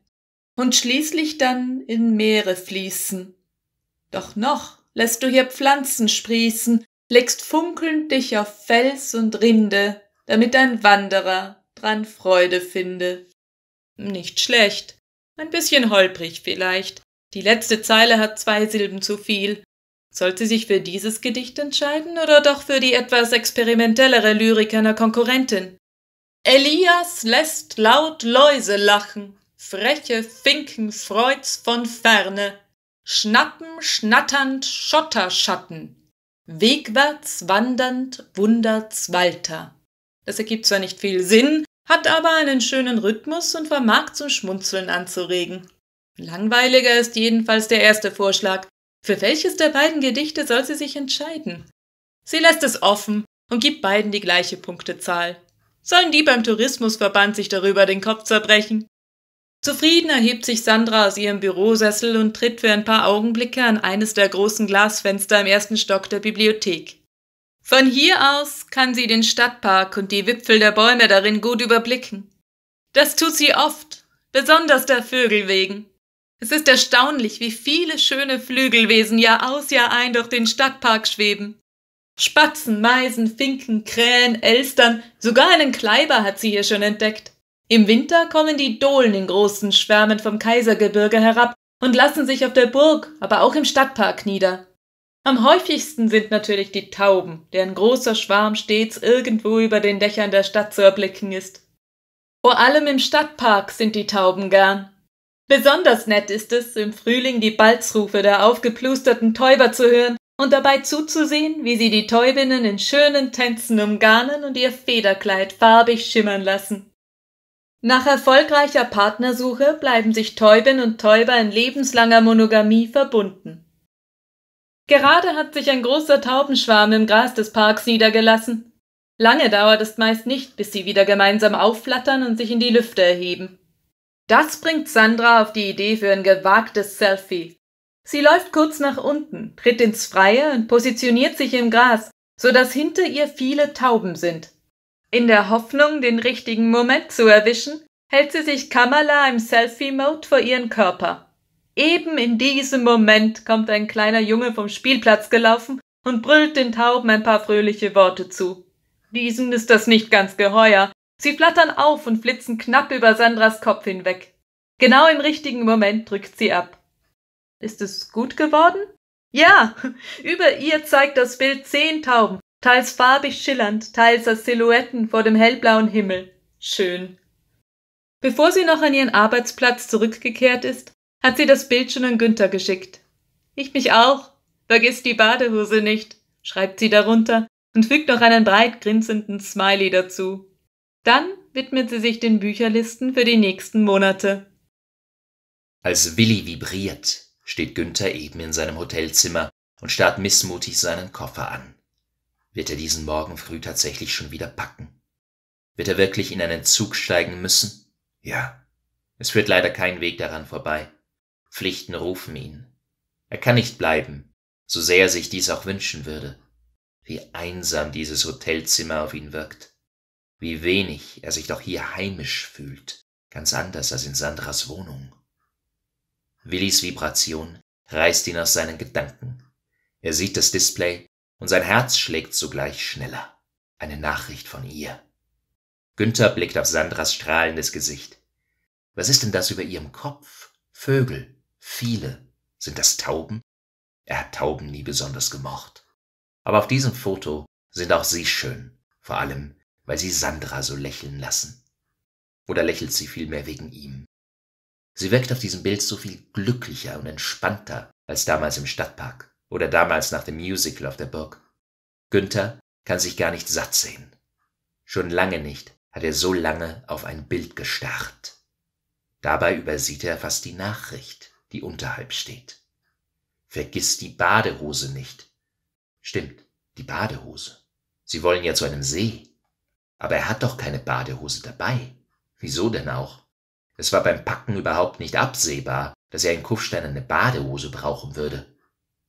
und schließlich dann in Meere fließen. Doch noch lässt du hier Pflanzen sprießen, legst funkelnd dich auf Fels und Rinde, damit ein Wanderer dran Freude finde. Nicht schlecht, ein bisschen holprig vielleicht. Die letzte Zeile hat zwei Silben zu viel, sollte sich für dieses Gedicht entscheiden oder doch für die etwas experimentellere Lyrik einer Konkurrentin? Elias lässt laut Läuse lachen, freche Finken freut's von ferne, schnappen schnatternd Schotterschatten, wegwärts wandernd wundert's Walter. Das ergibt zwar nicht viel Sinn, hat aber einen schönen Rhythmus und vermag zum Schmunzeln anzuregen. Langweiliger ist jedenfalls der erste Vorschlag, für welches der beiden Gedichte soll sie sich entscheiden? Sie lässt es offen und gibt beiden die gleiche Punktezahl. Sollen die beim Tourismusverband sich darüber den Kopf zerbrechen? Zufrieden erhebt sich Sandra aus ihrem Bürosessel und tritt für ein paar Augenblicke an eines der großen Glasfenster im ersten Stock der Bibliothek. Von hier aus kann sie den Stadtpark und die Wipfel der Bäume darin gut überblicken. Das tut sie oft, besonders der Vögel wegen. Es ist erstaunlich, wie viele schöne Flügelwesen Jahr aus Jahr ein durch den Stadtpark schweben. Spatzen, Meisen, Finken, Krähen, Elstern, sogar einen Kleiber hat sie hier schon entdeckt. Im Winter kommen die Dohlen in großen Schwärmen vom Kaisergebirge herab und lassen sich auf der Burg, aber auch im Stadtpark nieder. Am häufigsten sind natürlich die Tauben, deren großer Schwarm stets irgendwo über den Dächern der Stadt zu erblicken ist. Vor allem im Stadtpark sind die Tauben gern, Besonders nett ist es, im Frühling die Balzrufe der aufgeplusterten Täuber zu hören und dabei zuzusehen, wie sie die Täubinnen in schönen Tänzen umgarnen und ihr Federkleid farbig schimmern lassen. Nach erfolgreicher Partnersuche bleiben sich Täubin und Täuber in lebenslanger Monogamie verbunden. Gerade hat sich ein großer Taubenschwarm im Gras des Parks niedergelassen. Lange dauert es meist nicht, bis sie wieder gemeinsam aufflattern und sich in die Lüfte erheben. Das bringt Sandra auf die Idee für ein gewagtes Selfie. Sie läuft kurz nach unten, tritt ins Freie und positioniert sich im Gras, so dass hinter ihr viele Tauben sind. In der Hoffnung, den richtigen Moment zu erwischen, hält sie sich Kamala im Selfie-Mode vor ihren Körper. Eben in diesem Moment kommt ein kleiner Junge vom Spielplatz gelaufen und brüllt den Tauben ein paar fröhliche Worte zu. Diesen ist das nicht ganz geheuer, Sie flattern auf und flitzen knapp über Sandras Kopf hinweg. Genau im richtigen Moment drückt sie ab. Ist es gut geworden? Ja, über ihr zeigt das Bild zehn Tauben, teils farbig schillernd, teils als Silhouetten vor dem hellblauen Himmel. Schön. Bevor sie noch an ihren Arbeitsplatz zurückgekehrt ist, hat sie das Bild schon an Günther geschickt. Ich mich auch. Vergiss die Badehose nicht, schreibt sie darunter und fügt noch einen breit grinsenden Smiley dazu. Dann widmet sie sich den Bücherlisten für die nächsten Monate. Als Willi vibriert, steht Günther eben in seinem Hotelzimmer und starrt missmutig seinen Koffer an. Wird er diesen Morgen früh tatsächlich schon wieder packen? Wird er wirklich in einen Zug steigen müssen? Ja. Es führt leider kein Weg daran vorbei. Pflichten rufen ihn. Er kann nicht bleiben, so sehr er sich dies auch wünschen würde. Wie einsam dieses Hotelzimmer auf ihn wirkt wie wenig er sich doch hier heimisch fühlt, ganz anders als in Sandras Wohnung. Willis Vibration reißt ihn aus seinen Gedanken. Er sieht das Display und sein Herz schlägt sogleich schneller. Eine Nachricht von ihr. Günther blickt auf Sandras strahlendes Gesicht. Was ist denn das über ihrem Kopf? Vögel, viele. Sind das Tauben? Er hat Tauben nie besonders gemocht. Aber auf diesem Foto sind auch sie schön, vor allem weil sie Sandra so lächeln lassen. Oder lächelt sie vielmehr wegen ihm. Sie wirkt auf diesem Bild so viel glücklicher und entspannter als damals im Stadtpark oder damals nach dem Musical auf der Burg. Günther kann sich gar nicht satt sehen. Schon lange nicht hat er so lange auf ein Bild gestarrt. Dabei übersieht er fast die Nachricht, die unterhalb steht. Vergiss die Badehose nicht. Stimmt, die Badehose. Sie wollen ja zu einem See. Aber er hat doch keine Badehose dabei. Wieso denn auch? Es war beim Packen überhaupt nicht absehbar, dass er in Kufstein eine Badehose brauchen würde.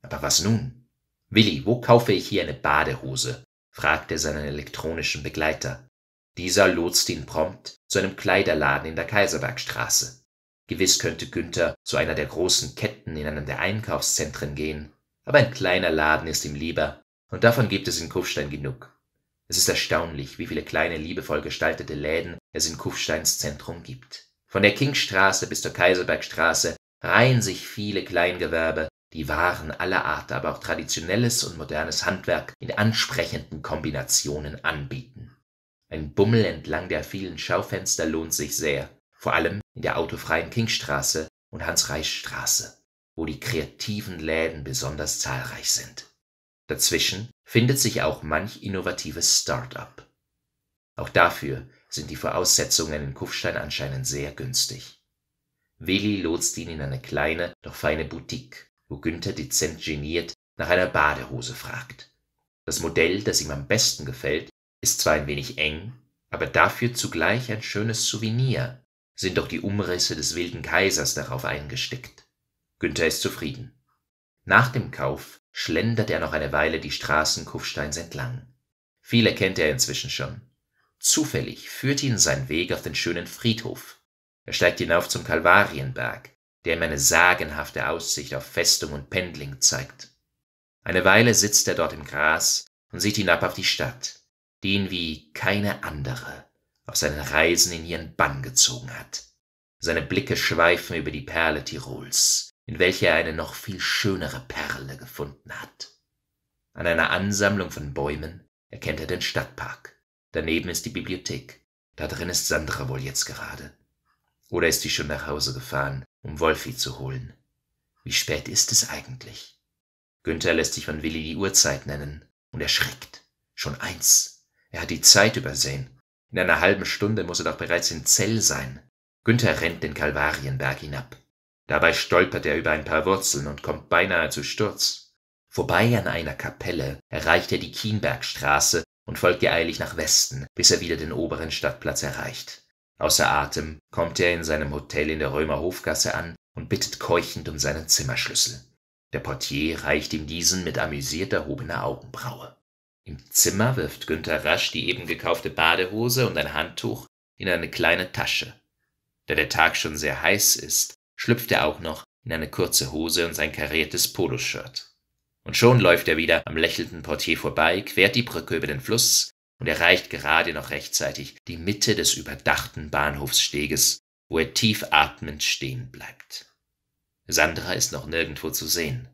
Aber was nun? Willi, wo kaufe ich hier eine Badehose? fragte er seinen elektronischen Begleiter. Dieser lotste ihn prompt zu einem Kleiderladen in der Kaiserbergstraße. Gewiss könnte Günther zu einer der großen Ketten in einem der Einkaufszentren gehen, aber ein kleiner Laden ist ihm lieber, und davon gibt es in Kufstein genug. Es ist erstaunlich, wie viele kleine liebevoll gestaltete Läden es in Kufsteins Zentrum gibt. Von der Kingstraße bis zur Kaiserbergstraße reihen sich viele Kleingewerbe, die Waren aller Art, aber auch traditionelles und modernes Handwerk in ansprechenden Kombinationen anbieten. Ein Bummel entlang der vielen Schaufenster lohnt sich sehr, vor allem in der autofreien Kingstraße und Hans-Reichs-Straße, wo die kreativen Läden besonders zahlreich sind. Dazwischen findet sich auch manch innovatives Start-up. Auch dafür sind die Voraussetzungen in Kufstein anscheinend sehr günstig. Willi lotst ihn in eine kleine, doch feine Boutique, wo Günther dezent geniert nach einer Badehose fragt. Das Modell, das ihm am besten gefällt, ist zwar ein wenig eng, aber dafür zugleich ein schönes Souvenir, sind doch die Umrisse des wilden Kaisers darauf eingestickt. Günther ist zufrieden. Nach dem Kauf schlendert er noch eine Weile die Straßen Kufsteins entlang. Viele kennt er inzwischen schon. Zufällig führt ihn sein Weg auf den schönen Friedhof. Er steigt hinauf zum Kalvarienberg, der ihm eine sagenhafte Aussicht auf Festung und Pendling zeigt. Eine Weile sitzt er dort im Gras und sieht hinab auf die Stadt, die ihn wie keine andere auf seinen Reisen in ihren Bann gezogen hat. Seine Blicke schweifen über die Perle Tirols in welcher er eine noch viel schönere Perle gefunden hat. An einer Ansammlung von Bäumen erkennt er den Stadtpark. Daneben ist die Bibliothek. Da drin ist Sandra wohl jetzt gerade. Oder ist sie schon nach Hause gefahren, um Wolfi zu holen? Wie spät ist es eigentlich? Günther lässt sich von Willi die Uhrzeit nennen und erschreckt. Schon eins. Er hat die Zeit übersehen. In einer halben Stunde muss er doch bereits in Zell sein. Günther rennt den Kalvarienberg hinab. Dabei stolpert er über ein paar Wurzeln und kommt beinahe zu Sturz. Vorbei an einer Kapelle erreicht er die Kienbergstraße und folgt ihr eilig nach Westen, bis er wieder den oberen Stadtplatz erreicht. Außer Atem kommt er in seinem Hotel in der Römer Hofgasse an und bittet keuchend um seinen Zimmerschlüssel. Der Portier reicht ihm diesen mit amüsiert erhobener Augenbraue. Im Zimmer wirft Günther rasch die eben gekaufte Badehose und ein Handtuch in eine kleine Tasche. Da der Tag schon sehr heiß ist, schlüpft er auch noch in eine kurze Hose und sein kariertes Poloshirt. Und schon läuft er wieder am lächelnden Portier vorbei, quert die Brücke über den Fluss und erreicht gerade noch rechtzeitig die Mitte des überdachten Bahnhofssteges, wo er tief atmend stehen bleibt. Sandra ist noch nirgendwo zu sehen.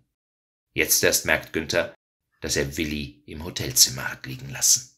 Jetzt erst merkt Günther, dass er Willi im Hotelzimmer hat liegen lassen.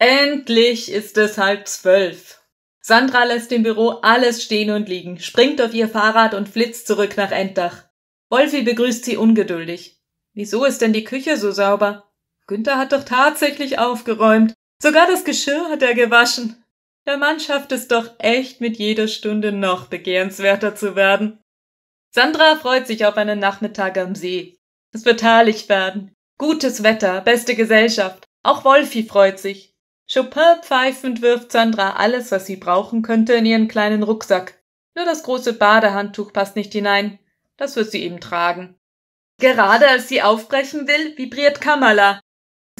Endlich ist es halb zwölf. Sandra lässt im Büro alles stehen und liegen, springt auf ihr Fahrrad und flitzt zurück nach Enddach. Wolfi begrüßt sie ungeduldig. Wieso ist denn die Küche so sauber? Günther hat doch tatsächlich aufgeräumt. Sogar das Geschirr hat er gewaschen. Der Mann schafft es doch echt mit jeder Stunde noch begehrenswerter zu werden. Sandra freut sich auf einen Nachmittag am See. Es wird herrlich werden. Gutes Wetter, beste Gesellschaft. Auch Wolfi freut sich. Chopin pfeifend wirft Sandra alles, was sie brauchen könnte, in ihren kleinen Rucksack. Nur das große Badehandtuch passt nicht hinein. Das wird sie eben tragen. Gerade als sie aufbrechen will, vibriert Kamala.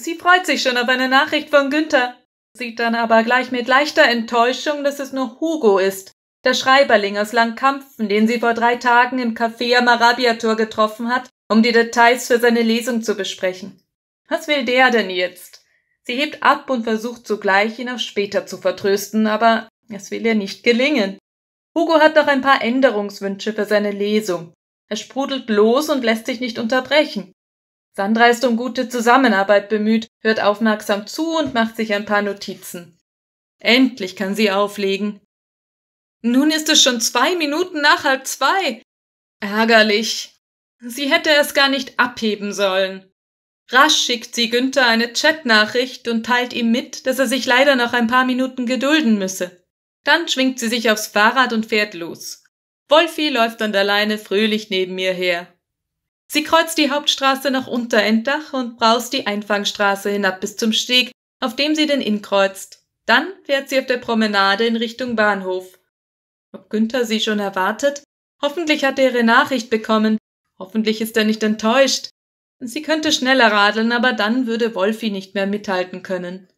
Sie freut sich schon auf eine Nachricht von Günther, sieht dann aber gleich mit leichter Enttäuschung, dass es nur Hugo ist, der Schreiberling aus Langkampfen, den sie vor drei Tagen im Café am Arabiator getroffen hat, um die Details für seine Lesung zu besprechen. Was will der denn jetzt? Sie hebt ab und versucht sogleich, ihn auf später zu vertrösten, aber es will ihr nicht gelingen. Hugo hat noch ein paar Änderungswünsche für seine Lesung. Er sprudelt los und lässt sich nicht unterbrechen. Sandra ist um gute Zusammenarbeit bemüht, hört aufmerksam zu und macht sich ein paar Notizen. Endlich kann sie auflegen. Nun ist es schon zwei Minuten nach halb zwei. Ärgerlich. Sie hätte es gar nicht abheben sollen. Rasch schickt sie Günther eine Chatnachricht und teilt ihm mit, dass er sich leider noch ein paar Minuten gedulden müsse. Dann schwingt sie sich aufs Fahrrad und fährt los. Wolfi läuft an der Leine fröhlich neben ihr her. Sie kreuzt die Hauptstraße nach Unterendach und braust die Einfangstraße hinab bis zum Steg, auf dem sie den Inn kreuzt. Dann fährt sie auf der Promenade in Richtung Bahnhof. Ob Günther sie schon erwartet? Hoffentlich hat er ihre Nachricht bekommen. Hoffentlich ist er nicht enttäuscht. Sie könnte schneller radeln, aber dann würde Wolfi nicht mehr mithalten können.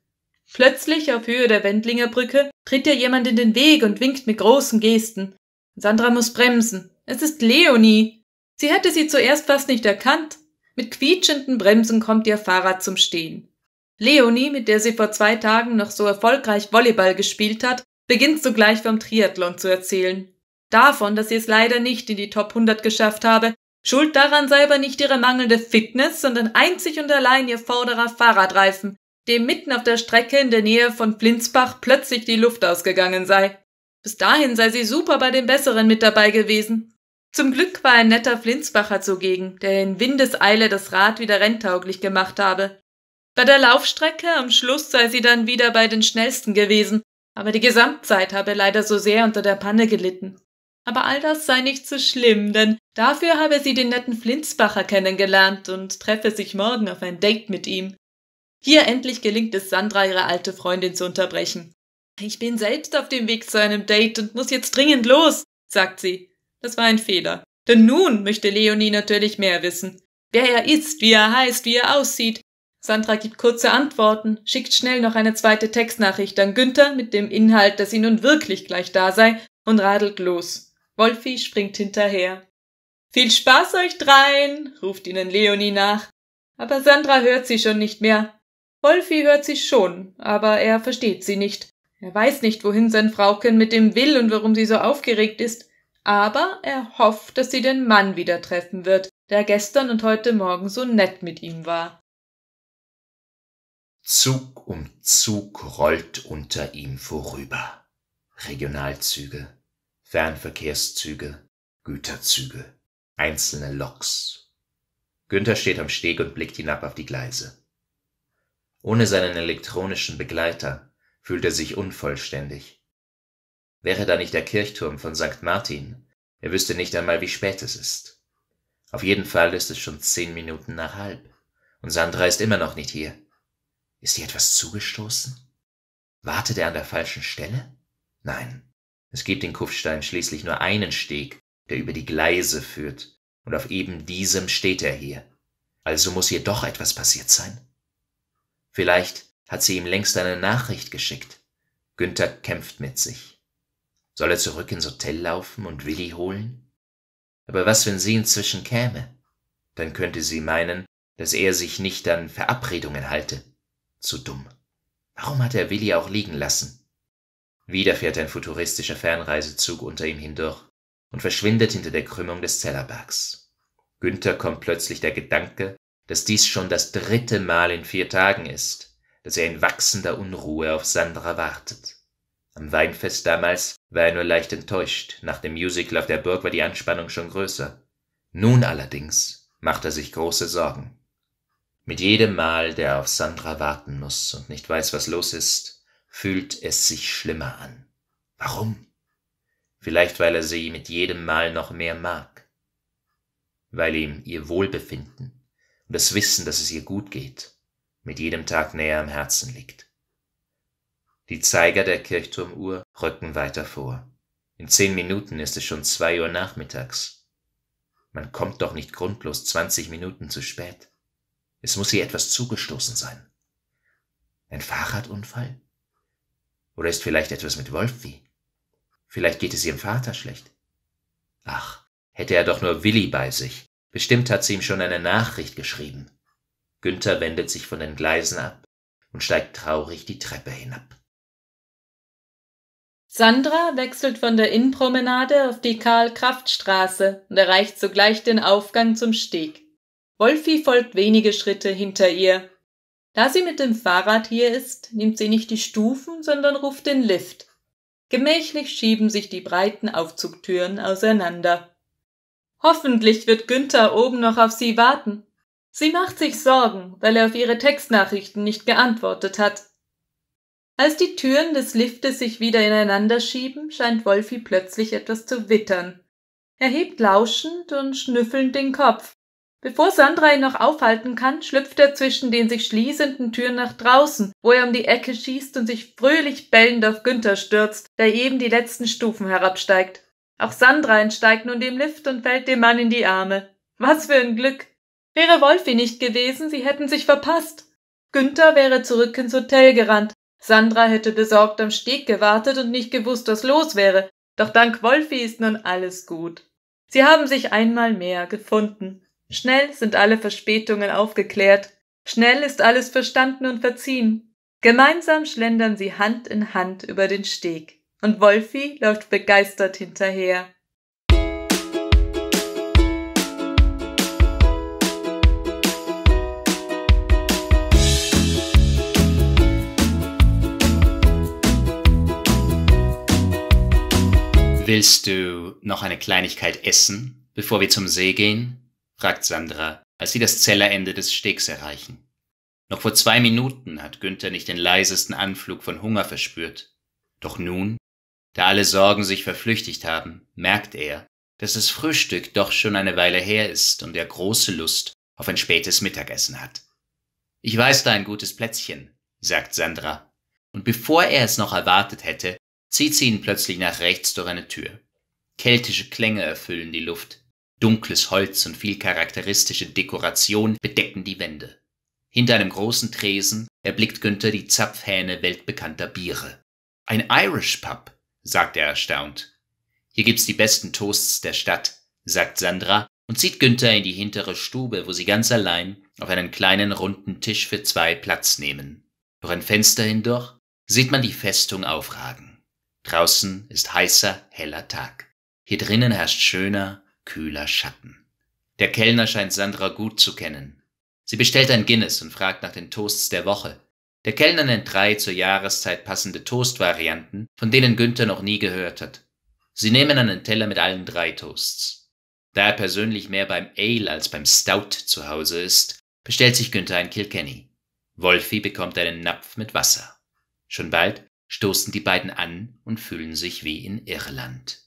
Plötzlich, auf Höhe der Wendlinger Brücke, tritt ihr jemand in den Weg und winkt mit großen Gesten. Sandra muss bremsen. Es ist Leonie. Sie hätte sie zuerst fast nicht erkannt. Mit quietschenden Bremsen kommt ihr Fahrrad zum Stehen. Leonie, mit der sie vor zwei Tagen noch so erfolgreich Volleyball gespielt hat, beginnt sogleich vom Triathlon zu erzählen. Davon, dass sie es leider nicht in die Top 100 geschafft habe, Schuld daran sei aber nicht ihre mangelnde Fitness, sondern einzig und allein ihr vorderer Fahrradreifen, dem mitten auf der Strecke in der Nähe von Flinsbach plötzlich die Luft ausgegangen sei. Bis dahin sei sie super bei den Besseren mit dabei gewesen. Zum Glück war ein netter Flinsbacher zugegen, der in Windeseile das Rad wieder renntauglich gemacht habe. Bei der Laufstrecke am Schluss sei sie dann wieder bei den schnellsten gewesen, aber die Gesamtzeit habe leider so sehr unter der Panne gelitten. Aber all das sei nicht so schlimm, denn dafür habe sie den netten Flinsbacher kennengelernt und treffe sich morgen auf ein Date mit ihm. Hier endlich gelingt es Sandra, ihre alte Freundin zu unterbrechen. Ich bin selbst auf dem Weg zu einem Date und muss jetzt dringend los, sagt sie. Das war ein Fehler. Denn nun möchte Leonie natürlich mehr wissen. Wer er ist, wie er heißt, wie er aussieht. Sandra gibt kurze Antworten, schickt schnell noch eine zweite Textnachricht an Günther mit dem Inhalt, dass sie nun wirklich gleich da sei und radelt los. Wolfi springt hinterher. Viel Spaß euch dreien, ruft ihnen Leonie nach. Aber Sandra hört sie schon nicht mehr. Wolfi hört sie schon, aber er versteht sie nicht. Er weiß nicht, wohin sein Frauken mit dem will und warum sie so aufgeregt ist. Aber er hofft, dass sie den Mann wieder treffen wird, der gestern und heute Morgen so nett mit ihm war. Zug um Zug rollt unter ihm vorüber. Regionalzüge, Fernverkehrszüge, Güterzüge, einzelne Loks. Günther steht am Steg und blickt hinab auf die Gleise. Ohne seinen elektronischen Begleiter fühlt er sich unvollständig. Wäre da nicht der Kirchturm von St. Martin, er wüsste nicht einmal, wie spät es ist. Auf jeden Fall ist es schon zehn Minuten nach halb, und Sandra ist immer noch nicht hier. Ist ihr etwas zugestoßen? Wartet er an der falschen Stelle? Nein, es gibt in Kufstein schließlich nur einen Steg, der über die Gleise führt, und auf eben diesem steht er hier. Also muss hier doch etwas passiert sein. Vielleicht hat sie ihm längst eine Nachricht geschickt. Günther kämpft mit sich. Soll er zurück ins Hotel laufen und Willi holen? Aber was, wenn sie inzwischen käme? Dann könnte sie meinen, dass er sich nicht an Verabredungen halte. Zu dumm. Warum hat er Willi auch liegen lassen? Wieder fährt ein futuristischer Fernreisezug unter ihm hindurch und verschwindet hinter der Krümmung des Zellerbergs. Günther kommt plötzlich der Gedanke, dass dies schon das dritte Mal in vier Tagen ist, dass er in wachsender Unruhe auf Sandra wartet. Am Weinfest damals war er nur leicht enttäuscht, nach dem Musical auf der Burg war die Anspannung schon größer. Nun allerdings macht er sich große Sorgen. Mit jedem Mal, der auf Sandra warten muss und nicht weiß, was los ist, fühlt es sich schlimmer an. Warum? Vielleicht weil er sie mit jedem Mal noch mehr mag, weil ihm ihr Wohlbefinden und das Wissen, dass es ihr gut geht, mit jedem Tag näher am Herzen liegt. Die Zeiger der Kirchturmuhr rücken weiter vor. In zehn Minuten ist es schon zwei Uhr nachmittags. Man kommt doch nicht grundlos zwanzig Minuten zu spät. Es muss ihr etwas zugestoßen sein. Ein Fahrradunfall? Oder ist vielleicht etwas mit Wolfie? Vielleicht geht es ihrem Vater schlecht. Ach, hätte er doch nur Willi bei sich. Bestimmt hat sie ihm schon eine Nachricht geschrieben. Günther wendet sich von den Gleisen ab und steigt traurig die Treppe hinab. Sandra wechselt von der Innenpromenade auf die Karl-Kraft-Straße und erreicht sogleich den Aufgang zum Steg. Wolfi folgt wenige Schritte hinter ihr da sie mit dem Fahrrad hier ist, nimmt sie nicht die Stufen, sondern ruft den Lift. Gemächlich schieben sich die breiten Aufzugtüren auseinander. Hoffentlich wird Günther oben noch auf sie warten. Sie macht sich Sorgen, weil er auf ihre Textnachrichten nicht geantwortet hat. Als die Türen des Liftes sich wieder ineinander schieben, scheint Wolfi plötzlich etwas zu wittern. Er hebt lauschend und schnüffelnd den Kopf. Bevor Sandra ihn noch aufhalten kann, schlüpft er zwischen den sich schließenden Türen nach draußen, wo er um die Ecke schießt und sich fröhlich bellend auf Günther stürzt, der eben die letzten Stufen herabsteigt. Auch Sandra entsteigt nun dem Lift und fällt dem Mann in die Arme. Was für ein Glück! Wäre Wolfi nicht gewesen, sie hätten sich verpasst. Günther wäre zurück ins Hotel gerannt. Sandra hätte besorgt am Steg gewartet und nicht gewusst, was los wäre. Doch dank Wolfi ist nun alles gut. Sie haben sich einmal mehr gefunden. Schnell sind alle Verspätungen aufgeklärt, schnell ist alles verstanden und verziehen. Gemeinsam schlendern sie Hand in Hand über den Steg, und Wolfi läuft begeistert hinterher. Willst du noch eine Kleinigkeit essen, bevor wir zum See gehen? fragt Sandra, als sie das Zellerende des Stegs erreichen. Noch vor zwei Minuten hat Günther nicht den leisesten Anflug von Hunger verspürt. Doch nun, da alle Sorgen sich verflüchtigt haben, merkt er, dass das Frühstück doch schon eine Weile her ist und er große Lust auf ein spätes Mittagessen hat. Ich weiß da ein gutes Plätzchen, sagt Sandra. Und bevor er es noch erwartet hätte, zieht sie ihn plötzlich nach rechts durch eine Tür. Keltische Klänge erfüllen die Luft. Dunkles Holz und viel charakteristische Dekoration bedecken die Wände. Hinter einem großen Tresen erblickt Günther die Zapfhähne weltbekannter Biere. Ein Irish Pub, sagt er erstaunt. Hier gibt's die besten Toasts der Stadt, sagt Sandra und zieht Günther in die hintere Stube, wo sie ganz allein auf einen kleinen runden Tisch für zwei Platz nehmen. Durch ein Fenster hindurch sieht man die Festung aufragen. Draußen ist heißer, heller Tag. Hier drinnen herrscht schöner, kühler Schatten. Der Kellner scheint Sandra gut zu kennen. Sie bestellt ein Guinness und fragt nach den Toasts der Woche. Der Kellner nennt drei zur Jahreszeit passende Toastvarianten, von denen Günther noch nie gehört hat. Sie nehmen einen Teller mit allen drei Toasts. Da er persönlich mehr beim Ale als beim Stout zu Hause ist, bestellt sich Günther ein Kilkenny. Wolfie bekommt einen Napf mit Wasser. Schon bald stoßen die beiden an und fühlen sich wie in Irland.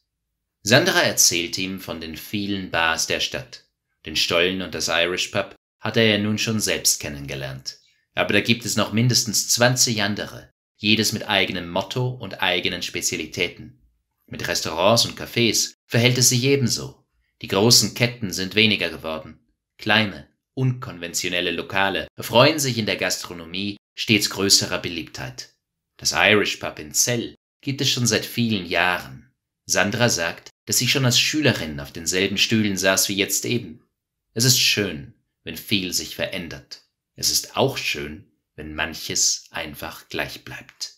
Sandra erzählt ihm von den vielen Bars der Stadt. Den Stollen und das Irish Pub hatte er nun schon selbst kennengelernt. Aber da gibt es noch mindestens 20 andere, jedes mit eigenem Motto und eigenen Spezialitäten. Mit Restaurants und Cafés verhält es sich ebenso. Die großen Ketten sind weniger geworden. Kleine, unkonventionelle Lokale erfreuen sich in der Gastronomie stets größerer Beliebtheit. Das Irish Pub in Zell gibt es schon seit vielen Jahren. Sandra sagt, dass ich schon als Schülerin auf denselben Stühlen saß wie jetzt eben. Es ist schön, wenn viel sich verändert. Es ist auch schön, wenn manches einfach gleich bleibt.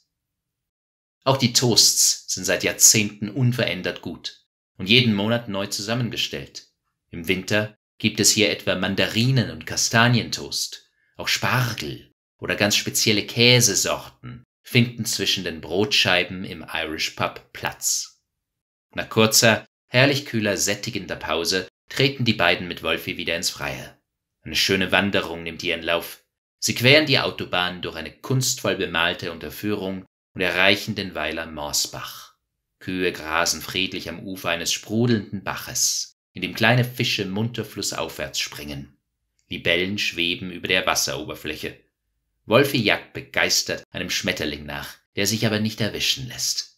Auch die Toasts sind seit Jahrzehnten unverändert gut und jeden Monat neu zusammengestellt. Im Winter gibt es hier etwa Mandarinen- und Kastanientoast. Auch Spargel oder ganz spezielle Käsesorten finden zwischen den Brotscheiben im Irish Pub Platz. Nach kurzer, herrlich kühler, sättigender Pause treten die beiden mit Wolfi wieder ins Freie. Eine schöne Wanderung nimmt ihren Lauf. Sie queren die Autobahn durch eine kunstvoll bemalte Unterführung und erreichen den Weiler Morsbach. Kühe grasen friedlich am Ufer eines sprudelnden Baches, in dem kleine Fische munter flussaufwärts springen. Libellen schweben über der Wasseroberfläche. Wolfi jagt begeistert einem Schmetterling nach, der sich aber nicht erwischen lässt.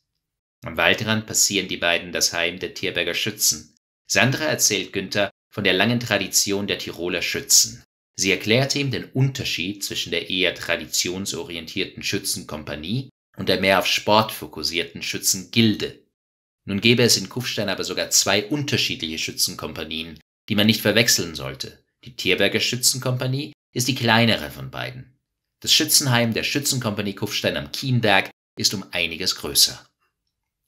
Am Waldrand passieren die beiden das Heim der Tierberger Schützen. Sandra erzählt Günther von der langen Tradition der Tiroler Schützen. Sie erklärte ihm den Unterschied zwischen der eher traditionsorientierten Schützenkompanie und der mehr auf Sport fokussierten Schützengilde. Nun gäbe es in Kufstein aber sogar zwei unterschiedliche Schützenkompanien, die man nicht verwechseln sollte. Die Tierberger Schützenkompanie ist die kleinere von beiden. Das Schützenheim der Schützenkompanie Kufstein am Kienberg ist um einiges größer.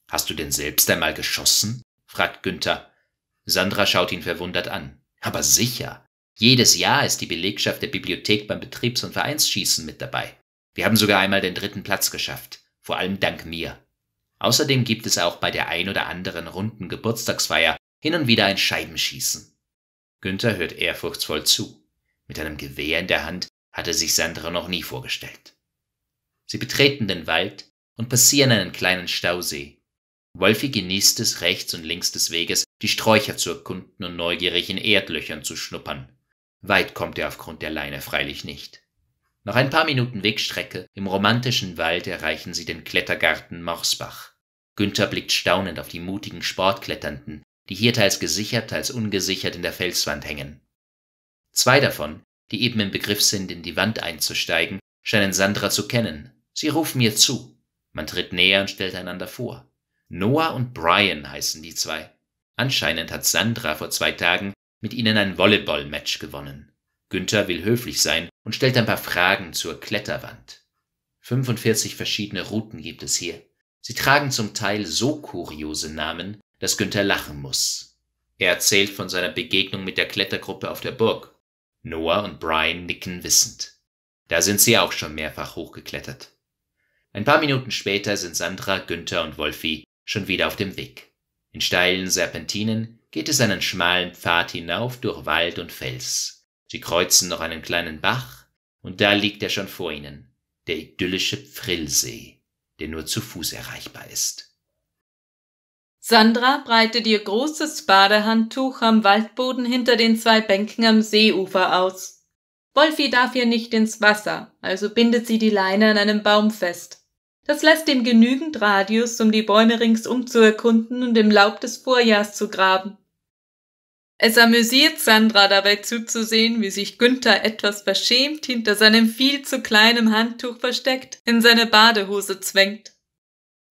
Hast du denn selbst einmal geschossen? fragt Günther. Sandra schaut ihn verwundert an. Aber sicher. Jedes Jahr ist die Belegschaft der Bibliothek beim Betriebs- und Vereinsschießen mit dabei. Wir haben sogar einmal den dritten Platz geschafft. Vor allem dank mir. Außerdem gibt es auch bei der ein oder anderen runden Geburtstagsfeier hin und wieder ein Scheibenschießen. Günther hört ehrfurchtsvoll zu. Mit einem Gewehr in der Hand hatte sich Sandra noch nie vorgestellt. Sie betreten den Wald und passieren einen kleinen Stausee, Wolfie genießt es, rechts und links des Weges die Sträucher zu erkunden und neugierig in Erdlöchern zu schnuppern. Weit kommt er aufgrund der Leine freilich nicht. Noch ein paar Minuten Wegstrecke im romantischen Wald erreichen sie den Klettergarten Morsbach. Günther blickt staunend auf die mutigen Sportkletternden, die hier teils gesichert, teils ungesichert in der Felswand hängen. Zwei davon, die eben im Begriff sind, in die Wand einzusteigen, scheinen Sandra zu kennen. Sie rufen ihr zu. Man tritt näher und stellt einander vor. Noah und Brian heißen die zwei. Anscheinend hat Sandra vor zwei Tagen mit ihnen ein Volleyball-Match gewonnen. Günther will höflich sein und stellt ein paar Fragen zur Kletterwand. 45 verschiedene Routen gibt es hier. Sie tragen zum Teil so kuriose Namen, dass Günther lachen muss. Er erzählt von seiner Begegnung mit der Klettergruppe auf der Burg. Noah und Brian nicken wissend. Da sind sie auch schon mehrfach hochgeklettert. Ein paar Minuten später sind Sandra, Günther und Wolfie schon wieder auf dem Weg. In steilen Serpentinen geht es einen schmalen Pfad hinauf durch Wald und Fels. Sie kreuzen noch einen kleinen Bach, und da liegt er schon vor ihnen, der idyllische Pfrillsee, der nur zu Fuß erreichbar ist. Sandra breitet ihr großes Badehandtuch am Waldboden hinter den zwei Bänken am Seeufer aus. Wolfi darf ihr nicht ins Wasser, also bindet sie die Leine an einem Baum fest. Das lässt ihm genügend Radius, um die Bäume ringsum zu erkunden und im Laub des Vorjahrs zu graben. Es amüsiert Sandra dabei zuzusehen, wie sich Günther etwas verschämt hinter seinem viel zu kleinen Handtuch versteckt in seine Badehose zwängt.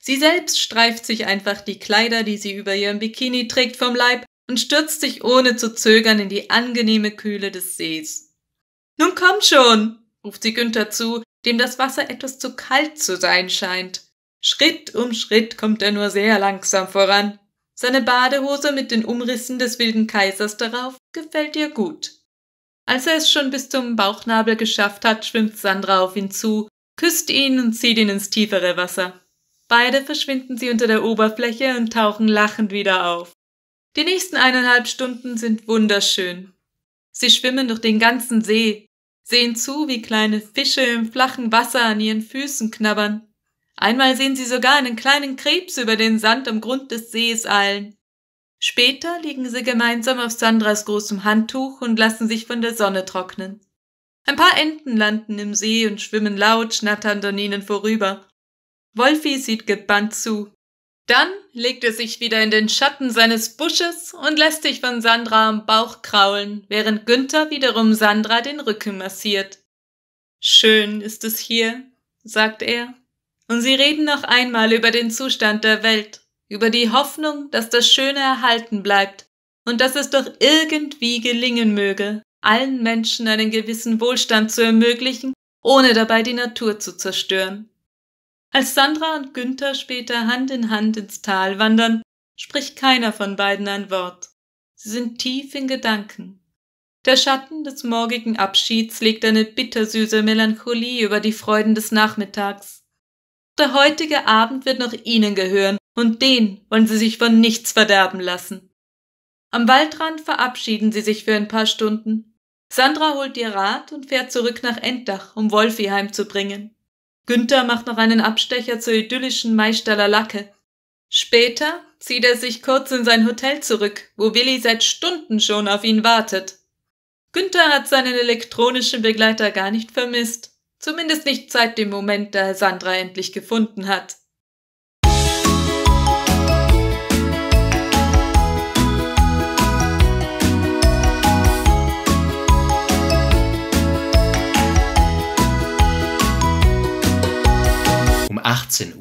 Sie selbst streift sich einfach die Kleider, die sie über ihrem Bikini trägt, vom Leib und stürzt sich ohne zu zögern in die angenehme Kühle des Sees. Nun komm schon, ruft sie Günther zu, dem das Wasser etwas zu kalt zu sein scheint. Schritt um Schritt kommt er nur sehr langsam voran. Seine Badehose mit den Umrissen des wilden Kaisers darauf gefällt ihr gut. Als er es schon bis zum Bauchnabel geschafft hat, schwimmt Sandra auf ihn zu, küsst ihn und zieht ihn ins tiefere Wasser. Beide verschwinden sie unter der Oberfläche und tauchen lachend wieder auf. Die nächsten eineinhalb Stunden sind wunderschön. Sie schwimmen durch den ganzen See, sehen zu, wie kleine Fische im flachen Wasser an ihren Füßen knabbern. Einmal sehen sie sogar einen kleinen Krebs über den Sand am Grund des Sees eilen. Später liegen sie gemeinsam auf Sandras großem Handtuch und lassen sich von der Sonne trocknen. Ein paar Enten landen im See und schwimmen laut schnatternd an ihnen vorüber. Wolfie sieht gebannt zu. Dann legt er sich wieder in den Schatten seines Busches und lässt sich von Sandra am Bauch kraulen, während Günther wiederum Sandra den Rücken massiert. Schön ist es hier, sagt er, und sie reden noch einmal über den Zustand der Welt, über die Hoffnung, dass das Schöne erhalten bleibt und dass es doch irgendwie gelingen möge, allen Menschen einen gewissen Wohlstand zu ermöglichen, ohne dabei die Natur zu zerstören. Als Sandra und Günther später Hand in Hand ins Tal wandern, spricht keiner von beiden ein Wort. Sie sind tief in Gedanken. Der Schatten des morgigen Abschieds legt eine bittersüße Melancholie über die Freuden des Nachmittags. Der heutige Abend wird noch ihnen gehören, und den wollen sie sich von nichts verderben lassen. Am Waldrand verabschieden sie sich für ein paar Stunden. Sandra holt ihr Rad und fährt zurück nach Enddach, um Wolfi heimzubringen. Günther macht noch einen Abstecher zur idyllischen Maistäler Lacke. Später zieht er sich kurz in sein Hotel zurück, wo Willi seit Stunden schon auf ihn wartet. Günther hat seinen elektronischen Begleiter gar nicht vermisst, zumindest nicht seit dem Moment, da er Sandra endlich gefunden hat.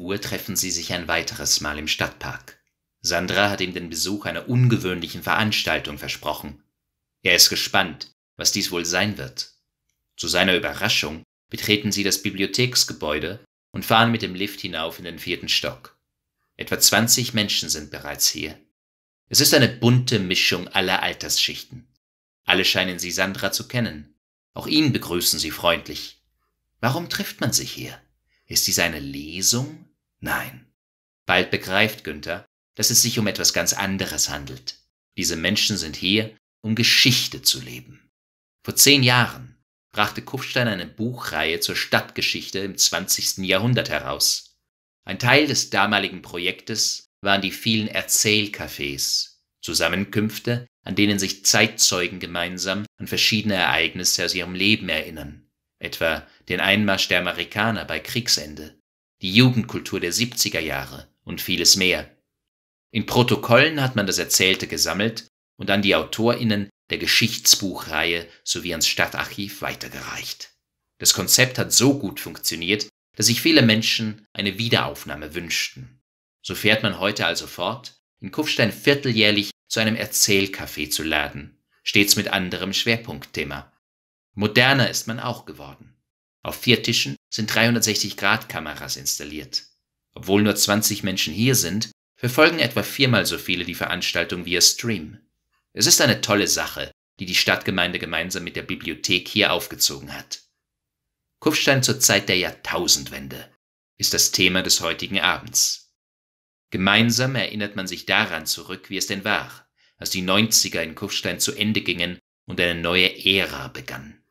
Uhr treffen sie sich ein weiteres Mal im Stadtpark. Sandra hat ihm den Besuch einer ungewöhnlichen Veranstaltung versprochen. Er ist gespannt, was dies wohl sein wird. Zu seiner Überraschung betreten sie das Bibliotheksgebäude und fahren mit dem Lift hinauf in den vierten Stock. Etwa 20 Menschen sind bereits hier. Es ist eine bunte Mischung aller Altersschichten. Alle scheinen sie Sandra zu kennen. Auch ihn begrüßen sie freundlich. Warum trifft man sich hier? Ist dies eine Lesung Nein. Bald begreift Günther, dass es sich um etwas ganz anderes handelt. Diese Menschen sind hier, um Geschichte zu leben. Vor zehn Jahren brachte Kufstein eine Buchreihe zur Stadtgeschichte im 20. Jahrhundert heraus. Ein Teil des damaligen Projektes waren die vielen Erzählcafés, Zusammenkünfte, an denen sich Zeitzeugen gemeinsam an verschiedene Ereignisse aus ihrem Leben erinnern, etwa den Einmarsch der Amerikaner bei Kriegsende die Jugendkultur der 70er Jahre und vieles mehr. In Protokollen hat man das Erzählte gesammelt und an die Autorinnen der Geschichtsbuchreihe sowie ans Stadtarchiv weitergereicht. Das Konzept hat so gut funktioniert, dass sich viele Menschen eine Wiederaufnahme wünschten. So fährt man heute also fort, in Kufstein vierteljährlich zu einem Erzählcafé zu laden, stets mit anderem Schwerpunktthema. Moderner ist man auch geworden. Auf vier Tischen sind 360-Grad-Kameras installiert. Obwohl nur 20 Menschen hier sind, verfolgen etwa viermal so viele die Veranstaltung via Stream. Es ist eine tolle Sache, die die Stadtgemeinde gemeinsam mit der Bibliothek hier aufgezogen hat. Kufstein zur Zeit der Jahrtausendwende ist das Thema des heutigen Abends. Gemeinsam erinnert man sich daran zurück, wie es denn war, als die 90er in Kufstein zu Ende gingen und eine neue Ära begann.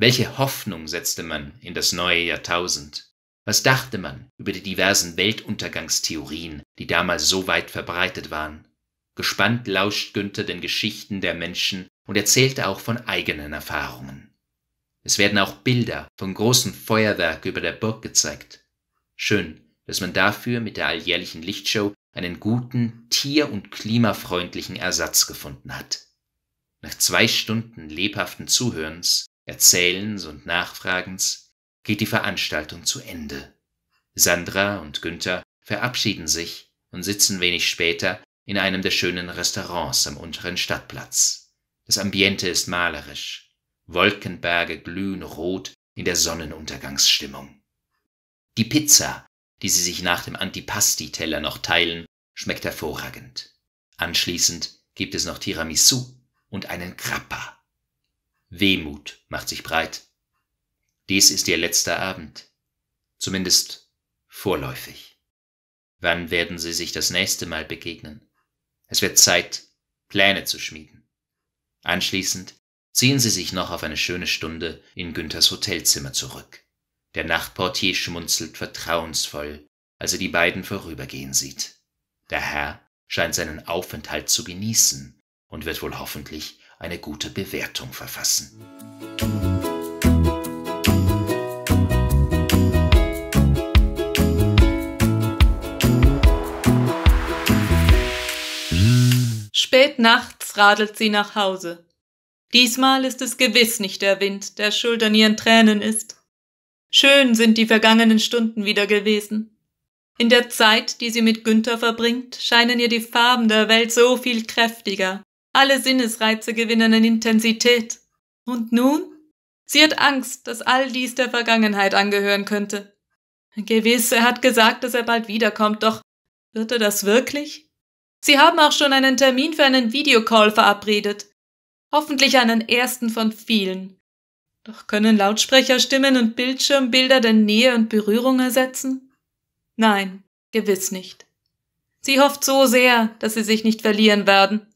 Welche Hoffnung setzte man in das neue Jahrtausend? Was dachte man über die diversen Weltuntergangstheorien, die damals so weit verbreitet waren? Gespannt lauscht Günther den Geschichten der Menschen und erzählte auch von eigenen Erfahrungen. Es werden auch Bilder von großen Feuerwerk über der Burg gezeigt. Schön, dass man dafür mit der alljährlichen Lichtshow einen guten, tier- und klimafreundlichen Ersatz gefunden hat. Nach zwei Stunden lebhaften Zuhörens Erzählens und Nachfragens geht die Veranstaltung zu Ende. Sandra und Günther verabschieden sich und sitzen wenig später in einem der schönen Restaurants am unteren Stadtplatz. Das Ambiente ist malerisch. Wolkenberge glühen rot in der Sonnenuntergangsstimmung. Die Pizza, die sie sich nach dem Antipasti-Teller noch teilen, schmeckt hervorragend. Anschließend gibt es noch Tiramisu und einen Grappa. Wehmut macht sich breit. Dies ist ihr letzter Abend, zumindest vorläufig. Wann werden sie sich das nächste Mal begegnen? Es wird Zeit, Pläne zu schmieden. Anschließend ziehen sie sich noch auf eine schöne Stunde in Günthers Hotelzimmer zurück. Der Nachtportier schmunzelt vertrauensvoll, als er die beiden vorübergehen sieht. Der Herr scheint seinen Aufenthalt zu genießen und wird wohl hoffentlich eine gute Bewertung verfassen. Spät nachts radelt sie nach Hause. Diesmal ist es gewiss nicht der Wind, der schuld an ihren Tränen ist. Schön sind die vergangenen Stunden wieder gewesen. In der Zeit, die sie mit Günther verbringt, scheinen ihr die Farben der Welt so viel kräftiger, alle Sinnesreize gewinnen an Intensität. Und nun? Sie hat Angst, dass all dies der Vergangenheit angehören könnte. Gewiss, er hat gesagt, dass er bald wiederkommt, doch wird er das wirklich? Sie haben auch schon einen Termin für einen Videocall verabredet. Hoffentlich einen ersten von vielen. Doch können Lautsprecherstimmen und Bildschirmbilder denn Nähe und Berührung ersetzen? Nein, gewiss nicht. Sie hofft so sehr, dass sie sich nicht verlieren werden.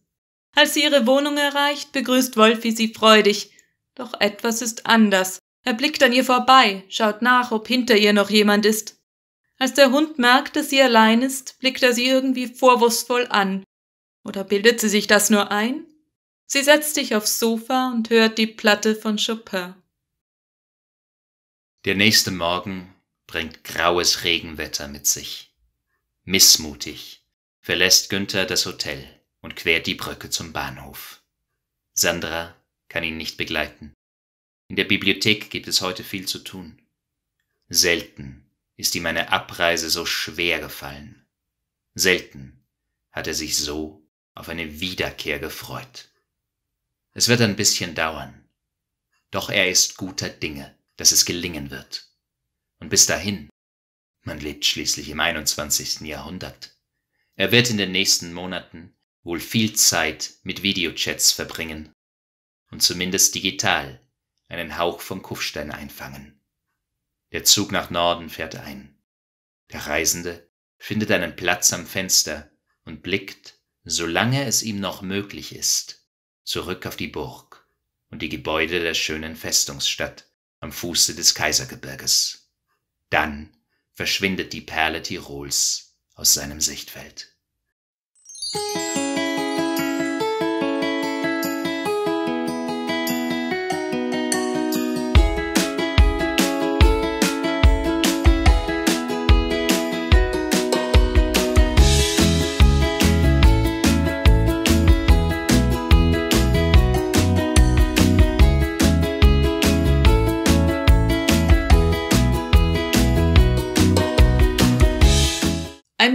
Als sie ihre Wohnung erreicht, begrüßt Wolfi sie freudig. Doch etwas ist anders. Er blickt an ihr vorbei, schaut nach, ob hinter ihr noch jemand ist. Als der Hund merkt, dass sie allein ist, blickt er sie irgendwie vorwurfsvoll an. Oder bildet sie sich das nur ein? Sie setzt sich aufs Sofa und hört die Platte von Chopin. Der nächste Morgen bringt graues Regenwetter mit sich. Missmutig verlässt Günther das Hotel und quert die Brücke zum Bahnhof. Sandra kann ihn nicht begleiten. In der Bibliothek gibt es heute viel zu tun. Selten ist ihm eine Abreise so schwer gefallen. Selten hat er sich so auf eine Wiederkehr gefreut. Es wird ein bisschen dauern, doch er ist guter Dinge, dass es gelingen wird. Und bis dahin, man lebt schließlich im 21. Jahrhundert, er wird in den nächsten Monaten wohl viel Zeit mit Videochats verbringen und zumindest digital einen Hauch von Kufstein einfangen. Der Zug nach Norden fährt ein. Der Reisende findet einen Platz am Fenster und blickt, solange es ihm noch möglich ist, zurück auf die Burg und die Gebäude der schönen Festungsstadt am Fuße des Kaisergebirges. Dann verschwindet die Perle Tirols aus seinem Sichtfeld.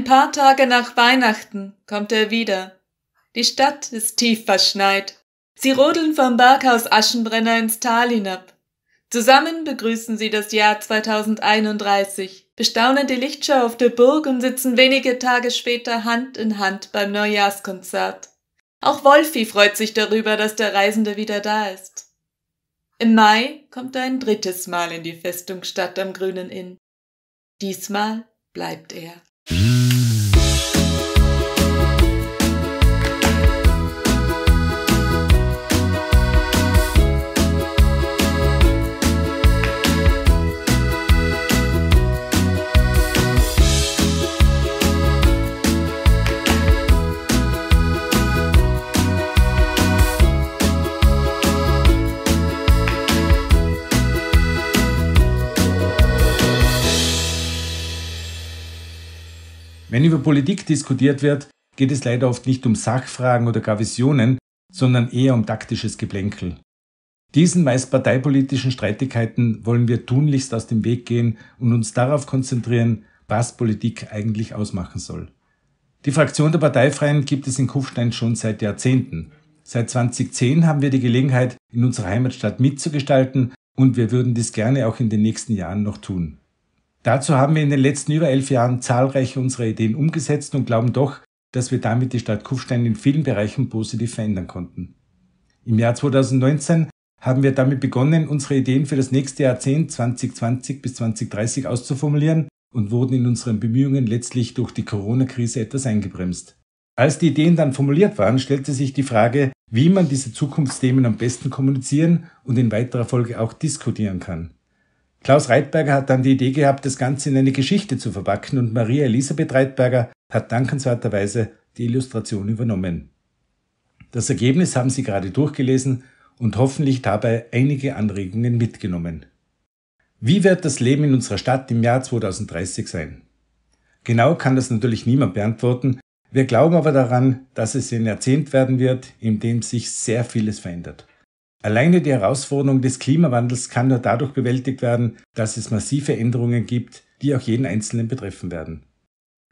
paar Tage nach Weihnachten kommt er wieder. Die Stadt ist tief verschneit. Sie rodeln vom Berghaus Aschenbrenner ins Tal hinab. Zusammen begrüßen sie das Jahr 2031, bestaunen die Lichtshow auf der Burg und sitzen wenige Tage später Hand in Hand beim Neujahrskonzert. Auch Wolfi freut sich darüber, dass der Reisende wieder da ist. Im Mai kommt er ein drittes Mal in die Festungsstadt am Grünen Inn. Diesmal bleibt er. Hm. Wenn über Politik diskutiert wird, geht es leider oft nicht um Sachfragen oder gar Visionen, sondern eher um taktisches Geplänkel. Diesen meist parteipolitischen Streitigkeiten wollen wir tunlichst aus dem Weg gehen und uns darauf konzentrieren, was Politik eigentlich ausmachen soll. Die Fraktion der Parteifreien gibt es in Kufstein schon seit Jahrzehnten. Seit 2010 haben wir die Gelegenheit, in unserer Heimatstadt mitzugestalten und wir würden dies gerne auch in den nächsten Jahren noch tun. Dazu haben wir in den letzten über elf Jahren zahlreiche unserer Ideen umgesetzt und glauben doch, dass wir damit die Stadt Kufstein in vielen Bereichen positiv verändern konnten. Im Jahr 2019 haben wir damit begonnen, unsere Ideen für das nächste Jahrzehnt 2020 bis 2030 auszuformulieren und wurden in unseren Bemühungen letztlich durch die Corona-Krise etwas eingebremst. Als die Ideen dann formuliert waren, stellte sich die Frage, wie man diese Zukunftsthemen am besten kommunizieren und in weiterer Folge auch diskutieren kann. Klaus Reitberger hat dann die Idee gehabt, das Ganze in eine Geschichte zu verpacken und Maria Elisabeth Reitberger hat dankenswerterweise die Illustration übernommen. Das Ergebnis haben Sie gerade durchgelesen und hoffentlich dabei einige Anregungen mitgenommen. Wie wird das Leben in unserer Stadt im Jahr 2030 sein? Genau kann das natürlich niemand beantworten, wir glauben aber daran, dass es ein Jahrzehnt werden wird, in dem sich sehr vieles verändert. Alleine die Herausforderung des Klimawandels kann nur dadurch bewältigt werden, dass es massive Änderungen gibt, die auch jeden Einzelnen betreffen werden.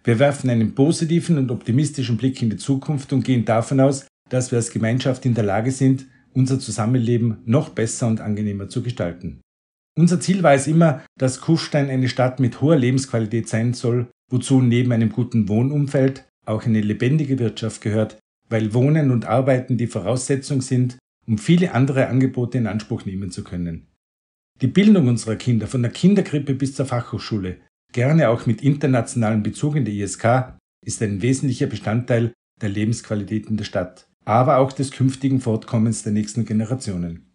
Wir werfen einen positiven und optimistischen Blick in die Zukunft und gehen davon aus, dass wir als Gemeinschaft in der Lage sind, unser Zusammenleben noch besser und angenehmer zu gestalten. Unser Ziel war es immer, dass Kufstein eine Stadt mit hoher Lebensqualität sein soll, wozu neben einem guten Wohnumfeld auch eine lebendige Wirtschaft gehört, weil Wohnen und Arbeiten die Voraussetzung sind, um viele andere Angebote in Anspruch nehmen zu können. Die Bildung unserer Kinder von der Kinderkrippe bis zur Fachhochschule, gerne auch mit internationalem Bezug in der ISK, ist ein wesentlicher Bestandteil der Lebensqualität in der Stadt, aber auch des künftigen Fortkommens der nächsten Generationen.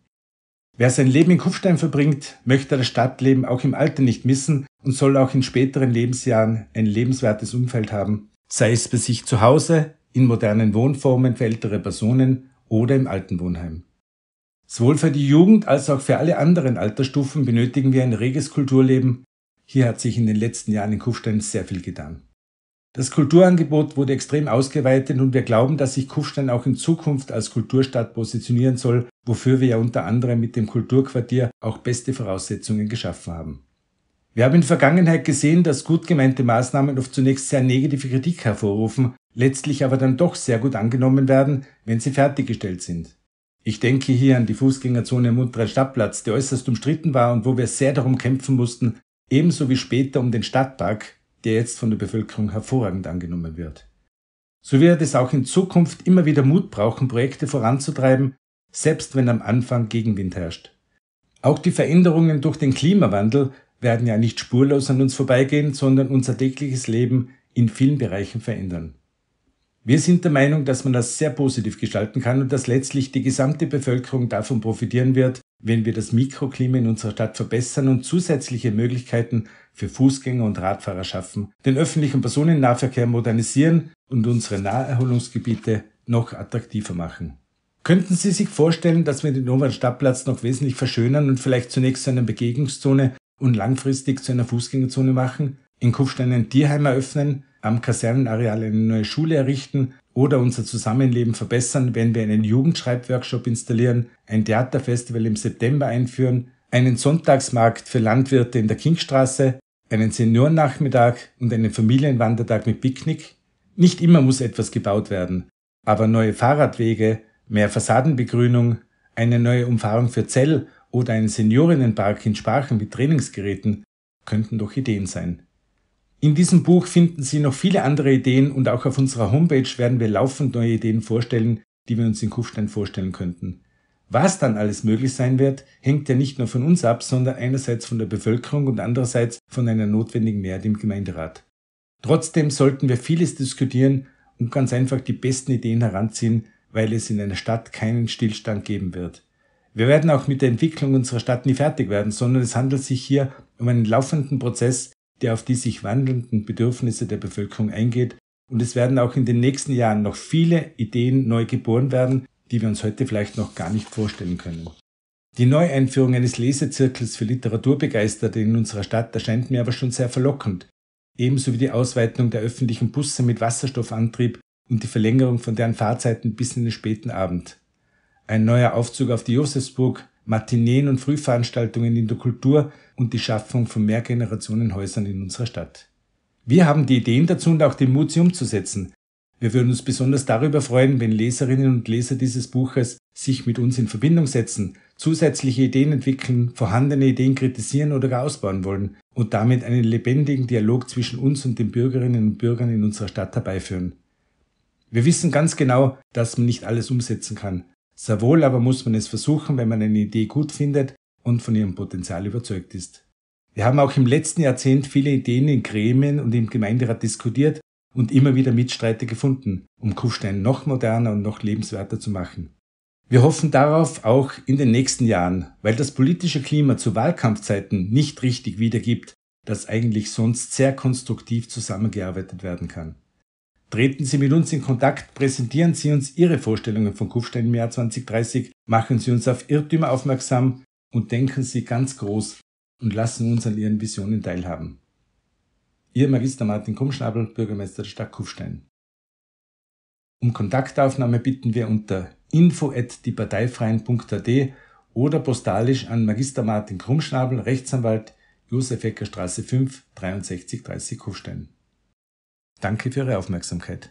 Wer sein Leben in Kufstein verbringt, möchte das Stadtleben auch im Alter nicht missen und soll auch in späteren Lebensjahren ein lebenswertes Umfeld haben, sei es bei sich zu Hause, in modernen Wohnformen für ältere Personen oder im Altenwohnheim. Sowohl für die Jugend als auch für alle anderen Altersstufen benötigen wir ein reges Kulturleben. Hier hat sich in den letzten Jahren in Kufstein sehr viel getan. Das Kulturangebot wurde extrem ausgeweitet und wir glauben, dass sich Kufstein auch in Zukunft als Kulturstadt positionieren soll, wofür wir ja unter anderem mit dem Kulturquartier auch beste Voraussetzungen geschaffen haben. Wir haben in der Vergangenheit gesehen, dass gut gemeinte Maßnahmen oft zunächst sehr negative Kritik hervorrufen, letztlich aber dann doch sehr gut angenommen werden, wenn sie fertiggestellt sind. Ich denke hier an die Fußgängerzone am unteren Stadtplatz, die äußerst umstritten war und wo wir sehr darum kämpfen mussten, ebenso wie später um den Stadtpark, der jetzt von der Bevölkerung hervorragend angenommen wird. So wird es auch in Zukunft immer wieder Mut brauchen, Projekte voranzutreiben, selbst wenn am Anfang Gegenwind herrscht. Auch die Veränderungen durch den Klimawandel werden ja nicht spurlos an uns vorbeigehen, sondern unser tägliches Leben in vielen Bereichen verändern. Wir sind der Meinung, dass man das sehr positiv gestalten kann und dass letztlich die gesamte Bevölkerung davon profitieren wird, wenn wir das Mikroklima in unserer Stadt verbessern und zusätzliche Möglichkeiten für Fußgänger und Radfahrer schaffen, den öffentlichen Personennahverkehr modernisieren und unsere Naherholungsgebiete noch attraktiver machen. Könnten Sie sich vorstellen, dass wir den oberen Stadtplatz noch wesentlich verschönern und vielleicht zunächst zu einer Begegnungszone und langfristig zu einer Fußgängerzone machen, in Kufstein ein Tierheim eröffnen, am Kasernenareal eine neue Schule errichten oder unser Zusammenleben verbessern, wenn wir einen Jugendschreibworkshop installieren, ein Theaterfestival im September einführen, einen Sonntagsmarkt für Landwirte in der Kingstraße, einen Seniorennachmittag und einen Familienwandertag mit Picknick. Nicht immer muss etwas gebaut werden, aber neue Fahrradwege, mehr Fassadenbegrünung, eine neue Umfahrung für Zell oder ein Seniorinnenpark in Sprachen mit Trainingsgeräten könnten doch Ideen sein. In diesem Buch finden Sie noch viele andere Ideen und auch auf unserer Homepage werden wir laufend neue Ideen vorstellen, die wir uns in Kufstein vorstellen könnten. Was dann alles möglich sein wird, hängt ja nicht nur von uns ab, sondern einerseits von der Bevölkerung und andererseits von einer notwendigen Mehrheit im Gemeinderat. Trotzdem sollten wir vieles diskutieren und ganz einfach die besten Ideen heranziehen, weil es in einer Stadt keinen Stillstand geben wird. Wir werden auch mit der Entwicklung unserer Stadt nie fertig werden, sondern es handelt sich hier um einen laufenden Prozess, der auf die sich wandelnden Bedürfnisse der Bevölkerung eingeht. Und es werden auch in den nächsten Jahren noch viele Ideen neu geboren werden, die wir uns heute vielleicht noch gar nicht vorstellen können. Die Neueinführung eines Lesezirkels für Literaturbegeisterte in unserer Stadt erscheint mir aber schon sehr verlockend, ebenso wie die Ausweitung der öffentlichen Busse mit Wasserstoffantrieb und die Verlängerung von deren Fahrzeiten bis in den späten Abend. Ein neuer Aufzug auf die Josefsburg, Matineen und Frühveranstaltungen in der Kultur und die Schaffung von Mehrgenerationenhäusern in unserer Stadt. Wir haben die Ideen dazu und auch den Mut, sie umzusetzen. Wir würden uns besonders darüber freuen, wenn Leserinnen und Leser dieses Buches sich mit uns in Verbindung setzen, zusätzliche Ideen entwickeln, vorhandene Ideen kritisieren oder gar ausbauen wollen und damit einen lebendigen Dialog zwischen uns und den Bürgerinnen und Bürgern in unserer Stadt herbeiführen. Wir wissen ganz genau, dass man nicht alles umsetzen kann, sehr wohl aber muss man es versuchen, wenn man eine Idee gut findet und von ihrem Potenzial überzeugt ist. Wir haben auch im letzten Jahrzehnt viele Ideen in Gremien und im Gemeinderat diskutiert und immer wieder Mitstreiter gefunden, um Kufstein noch moderner und noch lebenswerter zu machen. Wir hoffen darauf auch in den nächsten Jahren, weil das politische Klima zu Wahlkampfzeiten nicht richtig wiedergibt, dass eigentlich sonst sehr konstruktiv zusammengearbeitet werden kann. Treten Sie mit uns in Kontakt, präsentieren Sie uns Ihre Vorstellungen von Kufstein im Jahr 2030, machen Sie uns auf Irrtümer aufmerksam und denken Sie ganz groß und lassen uns an Ihren Visionen teilhaben. Ihr Magister Martin Kumschnabel, Bürgermeister der Stadt Kufstein. Um Kontaktaufnahme bitten wir unter info@dieparteifreien.at oder postalisch an Magister Martin Krummschnabel, Rechtsanwalt, Josef Ecker Straße 5, 6330 Kufstein. Danke für Ihre Aufmerksamkeit.